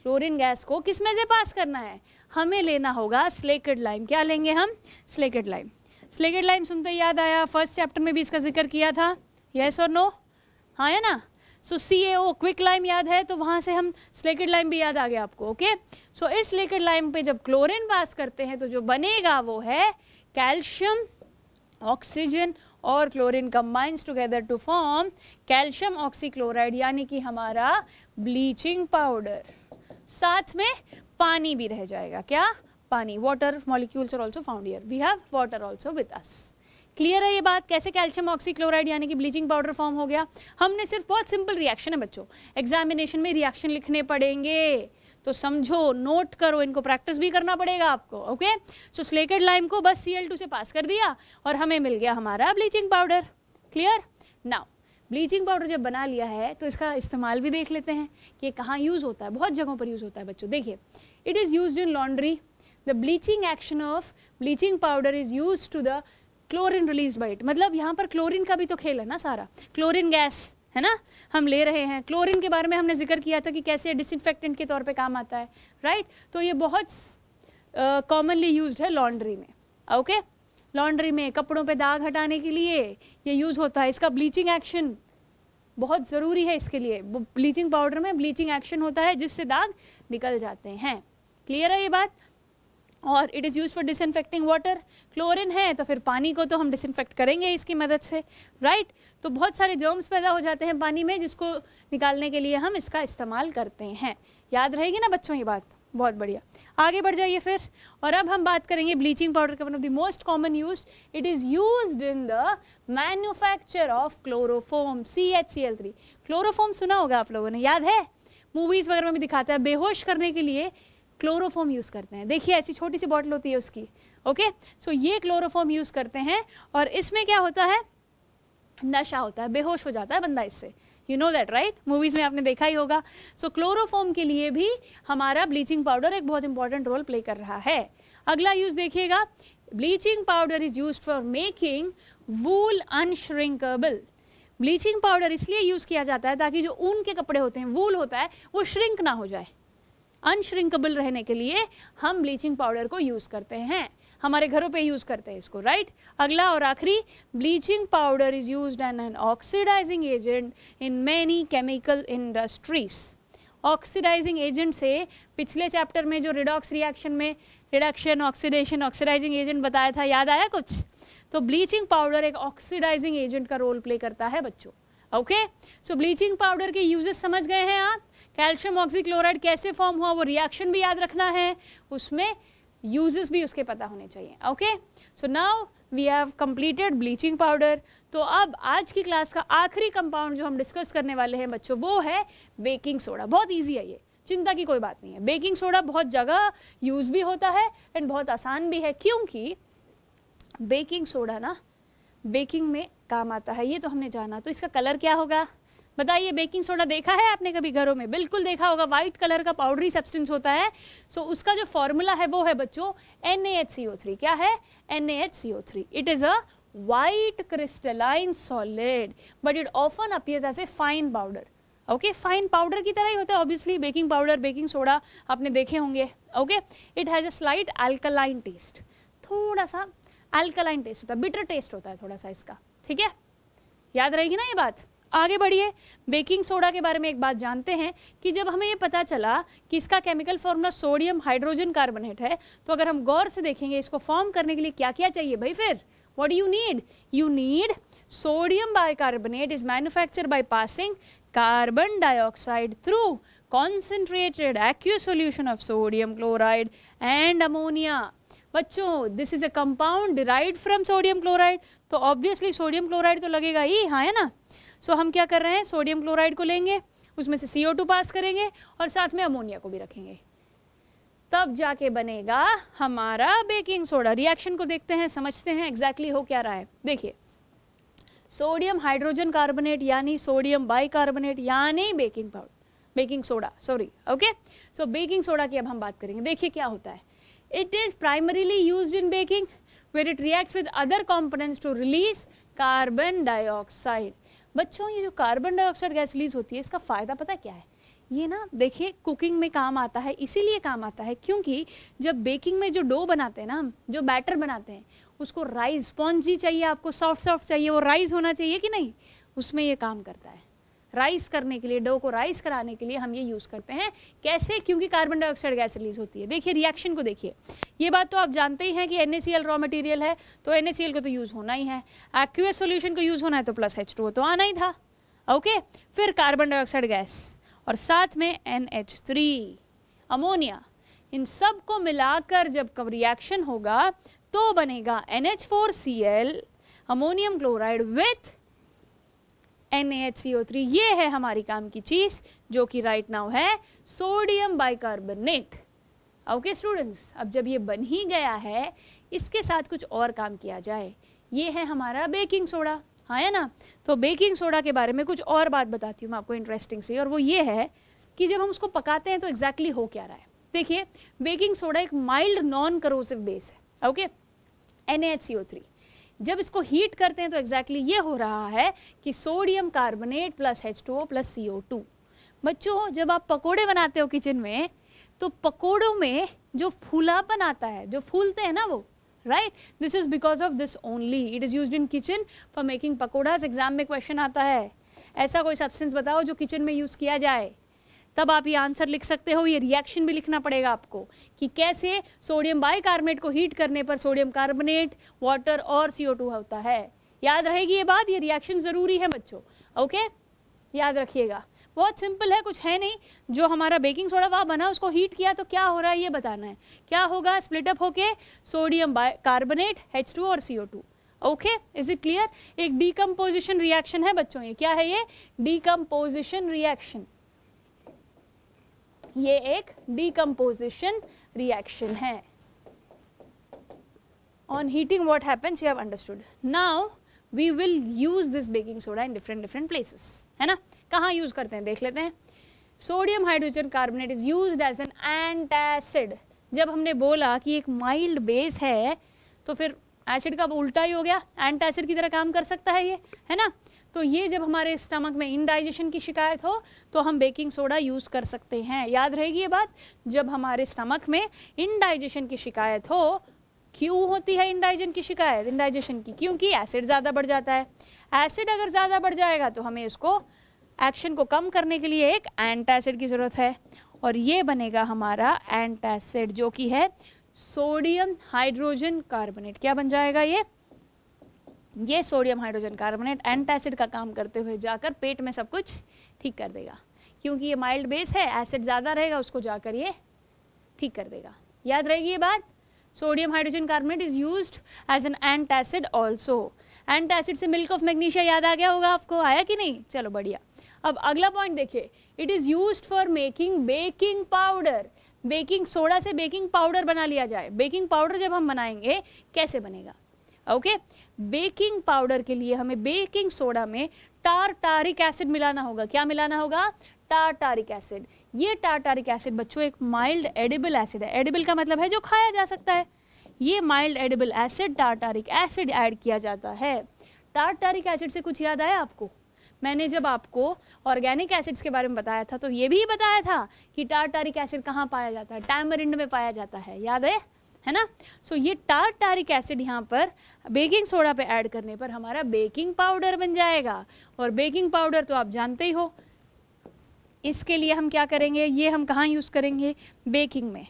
क्लोरिन गैस को किस में से पास करना है हमें लेना होगा स्लेकेड लाइम क्या लेंगे हम स्लेकेड लाइम स्लेकेड लाइम सुनते याद आया फर्स्ट चैप्टर में भी इसका जिक्र किया था येस और नो हाँ है ना सो सी ए ओ क्विक लाइम याद है तो वहाँ से हम स्लेकेड लाइम भी याद आ गया आपको ओके सो इस स्लेकेड लाइम पे जब क्लोरीन पास करते हैं तो जो बनेगा वो है कैल्शियम ऑक्सीजन और chlorine combines together to form calcium oxychloride यानी कि हमारा ब्लीचिंग पाउडर साथ में पानी भी रह जाएगा क्या पानी water molecules are also found here we have water also with us clear है ये बात कैसे कैल्शियम ऑक्सीक्लोराइड यानी कि ब्लीचिंग पाउडर फॉर्म हो गया हमने सिर्फ बहुत सिंपल रिएक्शन है बच्चों एग्जामिनेशन में रिएक्शन लिखने पड़ेंगे तो समझो नोट करो इनको प्रैक्टिस भी करना पड़ेगा आपको ओके सो स्लेकेड लाइम को बस सी से पास कर दिया और हमें मिल गया हमारा bleaching powder clear now bleaching powder जब बना लिया है तो इसका इस्तेमाल भी देख लेते हैं कि कहाँ यूज़ होता है बहुत जगहों पर यूज़ होता है बच्चों देखिए it is use in laundry the bleaching action of bleaching powder is use to the chlorine release by it मतलब यहाँ पर क्लोरिन का भी तो खेल है ना सारा क्लोरिन गैस है ना हम ले रहे हैं क्लोरिन के बारे में हमने जिक्र किया था कि कैसे डिसइनफेक्टेंट के तौर पे काम आता है राइट तो ये बहुत कॉमनली uh, यूज है लॉन्ड्री में ओके okay? लॉन्ड्री में कपड़ों पे दाग हटाने के लिए ये यूज़ होता है इसका ब्लीचिंग एक्शन बहुत ज़रूरी है इसके लिए ब्लीचिंग पाउडर में ब्लीचिंग एक्शन होता है जिससे दाग निकल जाते हैं क्लियर है ये बात और it is use for disinfecting water chlorine है तो फिर पानी को तो हम डिसइनफेक्ट करेंगे इसकी मदद से राइट तो बहुत सारे जर्म्स पैदा हो जाते हैं पानी में जिसको निकालने के लिए हम इसका इस्तेमाल करते हैं याद रहेगी ना बच्चों ये बात बहुत बढ़िया आगे बढ़ जाइए फिर और अब हम बात करेंगे ब्लीचिंग पाउडर का one of the most common use it is use in the manufacture of chloroform C H C L three chloroform सुना होगा आप लोगों ने याद है मूवीज़ वगैरह में भी दिखाता है बेहोश करने के लिए क्लोरोफोम यूज़ करते हैं देखिए ऐसी छोटी सी बॉटल होती है उसकी ओके सो ये क्लोरोफोम यूज़ करते हैं और इसमें क्या होता है नशा होता है बेहोश हो जाता है बंदा इससे you know that right movies में आपने देखा ही होगा सो so, क्लोरोफॉर्म के लिए भी हमारा ब्लीचिंग पाउडर एक बहुत इंपॉर्टेंट रोल प्ले कर रहा है अगला यूज़ देखिएगा bleaching powder is use for making wool unshrinkable bleaching powder इसलिए यूज़ किया जाता है ताकि जो ऊन के कपड़े होते हैं वूल होता है वो श्रिंक ना हो जाए अनश्रिंकेबल रहने के लिए हम ब्लीचिंग पाउडर को यूज़ करते हैं हमारे घरों पे यूज़ करते हैं इसको राइट अगला और आखिरी bleaching powder is use an an oxidising agent in many chemical industries oxidising agent से पिछले चैप्टर में जो रिडॉक्स रिएक्शन में रिडक्शन ऑक्सीडेशन ऑक्सीडाइजिंग एजेंट बताया था याद आया कुछ तो ब्लीचिंग पाउडर एक ऑक्सीडाइजिंग एजेंट का रोल प्ले करता है बच्चों ओके सो ब्लीचिंग पाउडर के यूजेस समझ गए हैं आप कैल्शियम ऑक्सीक्लोराइड कैसे फॉर्म हुआ वो रिएक्शन भी याद रखना है उसमें यूजेस भी उसके पता होने चाहिए okay so now we have completed bleaching powder तो अब आज की क्लास का आखिरी कंपाउंड जो हम डिस्कस करने वाले हैं बच्चों वो है बेकिंग सोडा बहुत ईजी है ये चिंता की कोई बात नहीं है बेकिंग सोडा बहुत जगह यूज़ भी होता है एंड बहुत आसान भी है क्योंकि बेकिंग सोडा ना बेकिंग में काम आता है ये तो हमने जाना तो इसका कलर क्या होगा बताइए बेकिंग सोडा देखा है आपने कभी घरों में बिल्कुल देखा होगा व्हाइट कलर का पाउडरी सब्सटेंस होता है सो so, उसका जो फॉर्मूला है वो है बच्चों NaHCO3 क्या है NaHCO3 it is a white crystalline solid but it often appears as a fine powder okay fine powder की तरह ही होता है obviously baking powder baking soda आपने देखे होंगे okay it has a slight alkaline taste थोड़ा सा एल्कलाइन टेस्ट होता है बिटर टेस्ट होता है थोड़ा सा इसका ठीक है याद रहेगी ना ये बात आगे बढ़िए बेकिंग सोडा के बारे में एक बात जानते हैं कि जब हमें ये पता चला कि इसका chemical formula sodium hydrogen carbonate है तो अगर हम गौर से देखेंगे इसको फॉर्म करने के लिए क्या क्या चाहिए भाई फिर what you need you need sodium sodium carbonate is manufacture by passing carbon dioxide through concentrated aqueous solution of sodium chloride and ammonia बच्चों this is a compound derived from sodium chloride तो obviously sodium chloride तो लगेगा ही हाँ है ना सो हम क्या कर रहे हैं सोडियम क्लोराइड को लेंगे उसमें से सी पास करेंगे और साथ में अमोनिया को भी रखेंगे तब जाके बनेगा हमारा बेकिंग सोडा रिएक्शन को देखते हैं समझते हैं एग्जैक्टली exactly हो क्या रहा है देखिए सोडियम हाइड्रोजन कार्बोनेट यानी सोडियम बाइकार्बोनेट यानी baking powder baking soda sorry okay so baking soda की अब हम बात करेंगे देखिए क्या होता है it is primarily use in baking where it react with other components to release carbon dioxide बच्चों ये जो कार्बन डाइऑक्साइड गैस रिलीज होती है इसका फ़ायदा पता क्या है ये ना देखिए कुकिंग में काम आता है इसीलिए काम आता है क्योंकि जब बेकिंग में जो डो बनाते हैं ना जो बैटर बनाते हैं उसको राइस स्पॉन्जी चाहिए आपको सॉफ्ट सॉफ्ट चाहिए वो राइस होना चाहिए कि नहीं उसमें ये काम करता है राइस करने के लिए डो को राइस कराने के लिए हम ये यूज़ करते हैं कैसे क्योंकि कार्बन डाइऑक्साइड गैस रिलीज होती है देखिए रिएक्शन को देखिए ये बात तो आप जानते ही हैं कि एन रॉ मटेरियल है तो एन को तो यूज़ होना ही है क्यू एस सोल्यूशन को यूज़ होना है तो प्लस एच तो आना ही था ओके फिर कार्बन डाइऑक्साइड गैस और साथ में एन एच थ्री अमोनिया इन सब को मिलाकर जब कब रिएक्शन होगा तो बनेगा N H four C L ammonium chloride with an ये है हमारी काम की चीज़ जो कि राइट नाउ है सोडियम बाइकार्बोनेट ओके स्टूडेंट्स अब जब ये बन ही गया है इसके साथ कुछ और काम किया जाए ये है हमारा बेकिंग सोडा हाँ है ना तो बेकिंग सोडा के बारे में कुछ और बात बताती हूँ मैं आपको इंटरेस्टिंग से और वो ये है कि जब हम उसको पकाते हैं तो एग्जैक्टली exactly हो क्या रहा है देखिए बेकिंग सोडा एक माइल्ड नॉन करोसिव बेस है okay N A H C O three जब इसको हीट करते हैं तो एग्जैक्टली exactly ये हो रहा है कि sodium carbonate plus H two O plus C O two बच्चों जब आप पकोड़े बनाते हो किचन में तो पकोड़ों में जो फूलापन आता है जो फूलते हैं ना वो right this is because of this only it is use in kitchen for making pakodas exam में क्वेश्चन आता है ऐसा कोई सब्सटेंस बताओ जो किचन में यूज़ किया जाए तब आप ये आंसर लिख सकते हो ये रिएक्शन भी लिखना पड़ेगा आपको कि कैसे सोडियम बाइकार्बोनेट को हीट करने पर सोडियम कार्बोनेट वाटर और सी होता है याद रहेगी ये बात ये रिएक्शन ज़रूरी है बच्चों ओके याद रखिएगा बहुत सिंपल है कुछ है नहीं जो हमारा बेकिंग सोडा वहाँ बना उसको हीट किया तो क्या हो रहा है ये बताना है क्या होगा स्प्लिट अप होके सोडियम कार्बोनेट एच टू और C okay is it clear एक डीकम्पोजिशन रिएक्शन है बच्चों ये क्या है ये डीकम्पोजिशन रिएक्शन ये एक डीकम्पोजिशन रिएक्शन है on heating what happens you have understood now we will use this baking soda in different different places है ना कहाँ यूज करते हैं देख लेते हैं sodium hydrogen carbonate is use as an antacid जब हमने बोला कि एक माइल्ड बेस है तो फिर एसिड का अब उल्टा ही हो गया एंटासिड की तरह काम कर सकता है ये है ना तो ये जब हमारे स्टमक में इनडाइजेशन की शिकायत हो तो हम बेकिंग सोडा यूज़ कर सकते हैं याद रहेगी ये बात जब हमारे स्टमक में इनडाइजेशन की शिकायत हो क्यों होती है इनडाइजन की शिकायत इनडाइजेशन की क्योंकि एसिड ज़्यादा बढ़ जाता है एसिड अगर ज़्यादा बढ़ जाएगा तो हमें इसको एक्शन को कम करने के लिए एक एंटासिड की ज़रूरत है और ये बनेगा हमारा एंटासिड जो कि है सोडियम हाइड्रोजन कार्बोनेट क्या बन जाएगा ये ये सोडियम हाइड्रोजन कार्बोनेट एंटासिड का काम करते हुए जाकर पेट में सब कुछ ठीक कर देगा क्योंकि ये माइल्ड बेस है एसिड ज़्यादा रहेगा उसको जाकर ये ठीक कर देगा याद रहेगी ये बात sodium hydrogen carbonate is use as an antacid also antacid से मिल्क ऑफ मैग्नीशिया याद आ गया होगा आपको आया कि नहीं चलो बढ़िया अब अगला पॉइंट देखिए it is use for making baking powder baking soda से बेकिंग पाउडर बना लिया जाए बेकिंग पाउडर जब हम बनाएंगे कैसे बनेगा ओके बेकिंग पाउडर के लिए हमें बेकिंग सोडा में टारटारिक एसिड मिलाना होगा क्या मिलाना होगा टार्टारिक एसिड ये टार्टारिक एसिड बच्चों एक माइल्ड एडिबल एसिड है एडिबल का मतलब है जो खाया जा सकता है ये mild edible acid tartaric acid add किया जाता है टारटारिक एसिड से कुछ याद आया आपको मैंने जब आपको ऑर्गेनिक एसिड्स के बारे में बताया था तो ये भी बताया था कि टारटारिक एसिड कहाँ पाया जाता है टैमरिंड में पाया जाता है याद है है ना सो so, ये टारिक एसिड यहाँ पर बेकिंग सोडा पे ऐड करने पर हमारा बेकिंग पाउडर बन जाएगा और बेकिंग पाउडर तो आप जानते ही हो इसके लिए हम क्या करेंगे ये हम कहाँ यूज़ करेंगे बेकिंग में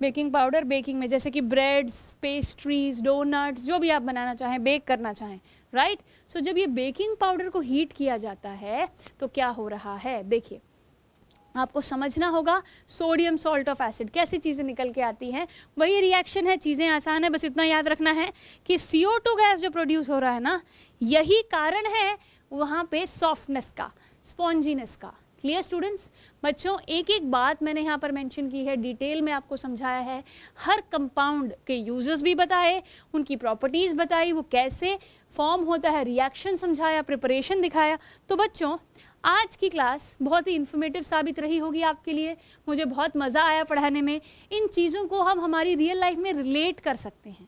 बेकिंग पाउडर बेकिंग में जैसे कि ब्रेड्स पेस्ट्रीज डोनट्स जो भी आप बनाना चाहें बेक करना चाहें राइट right? सो so, जब ये बेकिंग पाउडर को हीट किया जाता है तो क्या हो रहा है देखिए आपको समझना होगा सोडियम सॉल्ट ऑफ एसिड कैसी चीज़ें निकल के आती हैं वही रिएक्शन है चीज़ें आसान है बस इतना याद रखना है कि सी गैस जो प्रोड्यूस हो रहा है ना यही कारण है वहाँ पे सॉफ्टनेस का स्पॉन्जीनेस का क्लियर स्टूडेंट्स बच्चों एक एक बात मैंने यहाँ पर मेंशन की है डिटेल में आपको समझाया है हर कंपाउंड के यूजेस भी बताए उनकी प्रॉपर्टीज़ बताई वो कैसे फॉर्म होता है रिएक्शन समझाया प्रिपरेशन दिखाया तो बच्चों आज की क्लास बहुत ही इन्फॉर्मेटिव साबित रही होगी आपके लिए मुझे बहुत मज़ा आया पढ़ाने में इन चीज़ों को हम हमारी रियल लाइफ में रिलेट कर सकते हैं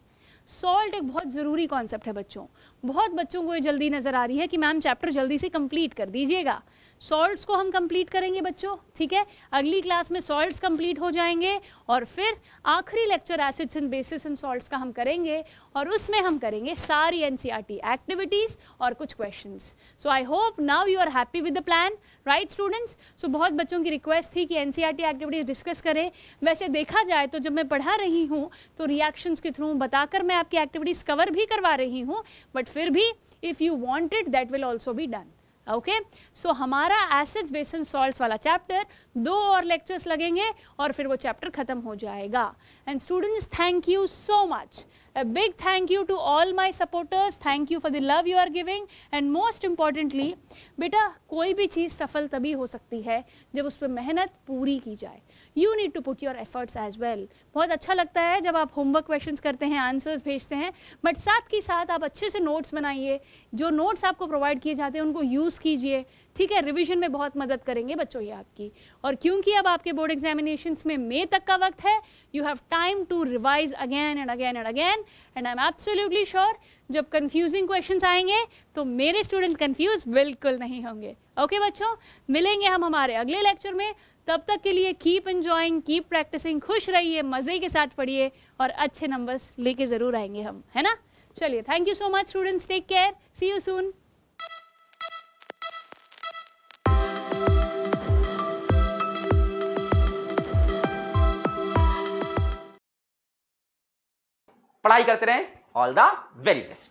सॉल्ट एक बहुत ज़रूरी कॉन्सेप्ट है बच्चों बहुत बच्चों को ये जल्दी नज़र आ रही है कि मैम चैप्टर जल्दी से कंप्लीट कर दीजिएगा सॉल्ट्स को हम कंप्लीट करेंगे बच्चों ठीक है अगली क्लास में सॉल्ट्स कंप्लीट हो जाएंगे और फिर आखिरी lecture acids and bases and salts का हम करेंगे और उसमें हम करेंगे सारी एन एक्टिविटीज़ e और कुछ question so I hope now you are happy with the plan right students so बहुत बच्चों की रिक्वेस्ट थी कि एन एक्टिविटीज़ डिस्कस करें वैसे देखा जाए तो जब मैं पढ़ा रही हूँ तो रिएक्शंस के थ्रू बताकर मैं आपकी एक्टिविटीज़ कवर भी करवा रही हूँ बट फिर भी if you want it that will also be done okay so हमारा एसिड्स बेसन सॉल्ट वाला चैप्टर दो और लेक्चर्स लगेंगे और फिर वो चैप्टर ख़त्म हो जाएगा and students thank you so much a big thank you to all my supporters thank you for the love you are giving and most importantly बेटा कोई भी चीज़ सफल तभी हो सकती है जब उस पर मेहनत पूरी की जाए you need to put your efforts as well बहुत अच्छा लगता है जब आप होमवर्क क्वेश्चन करते हैं आंसर्स भेजते हैं बट साथ के साथ आप अच्छे से नोट्स बनाइए जो नोट्स आपको प्रोवाइड किए जाते हैं उनको यूज़ कीजिए ठीक है रिविजन में बहुत मदद करेंगे बच्चों ये आपकी और क्योंकि अब आपके बोर्ड एग्जामिनेशन में मे तक का वक्त है you have time to revise again and again and again and I am absolutely sure जब कंफ्यूजिंग क्वेश्चन आएंगे तो मेरे स्टूडेंट्स कंफ्यूज बिल्कुल नहीं होंगे ओके okay, बच्चों मिलेंगे हम हमारे अगले लेक्चर में तब तक के लिए कीप एंजॉइंग कीप प्रैक्टिसिंग खुश रहिए मज़े के साथ पढ़िए और अच्छे नंबर्स लेके ज़रूर आएंगे हम है ना चलिए thank you so much students take care see you soon पढ़ाई करते रहें ऑल द वेरी बेस्ट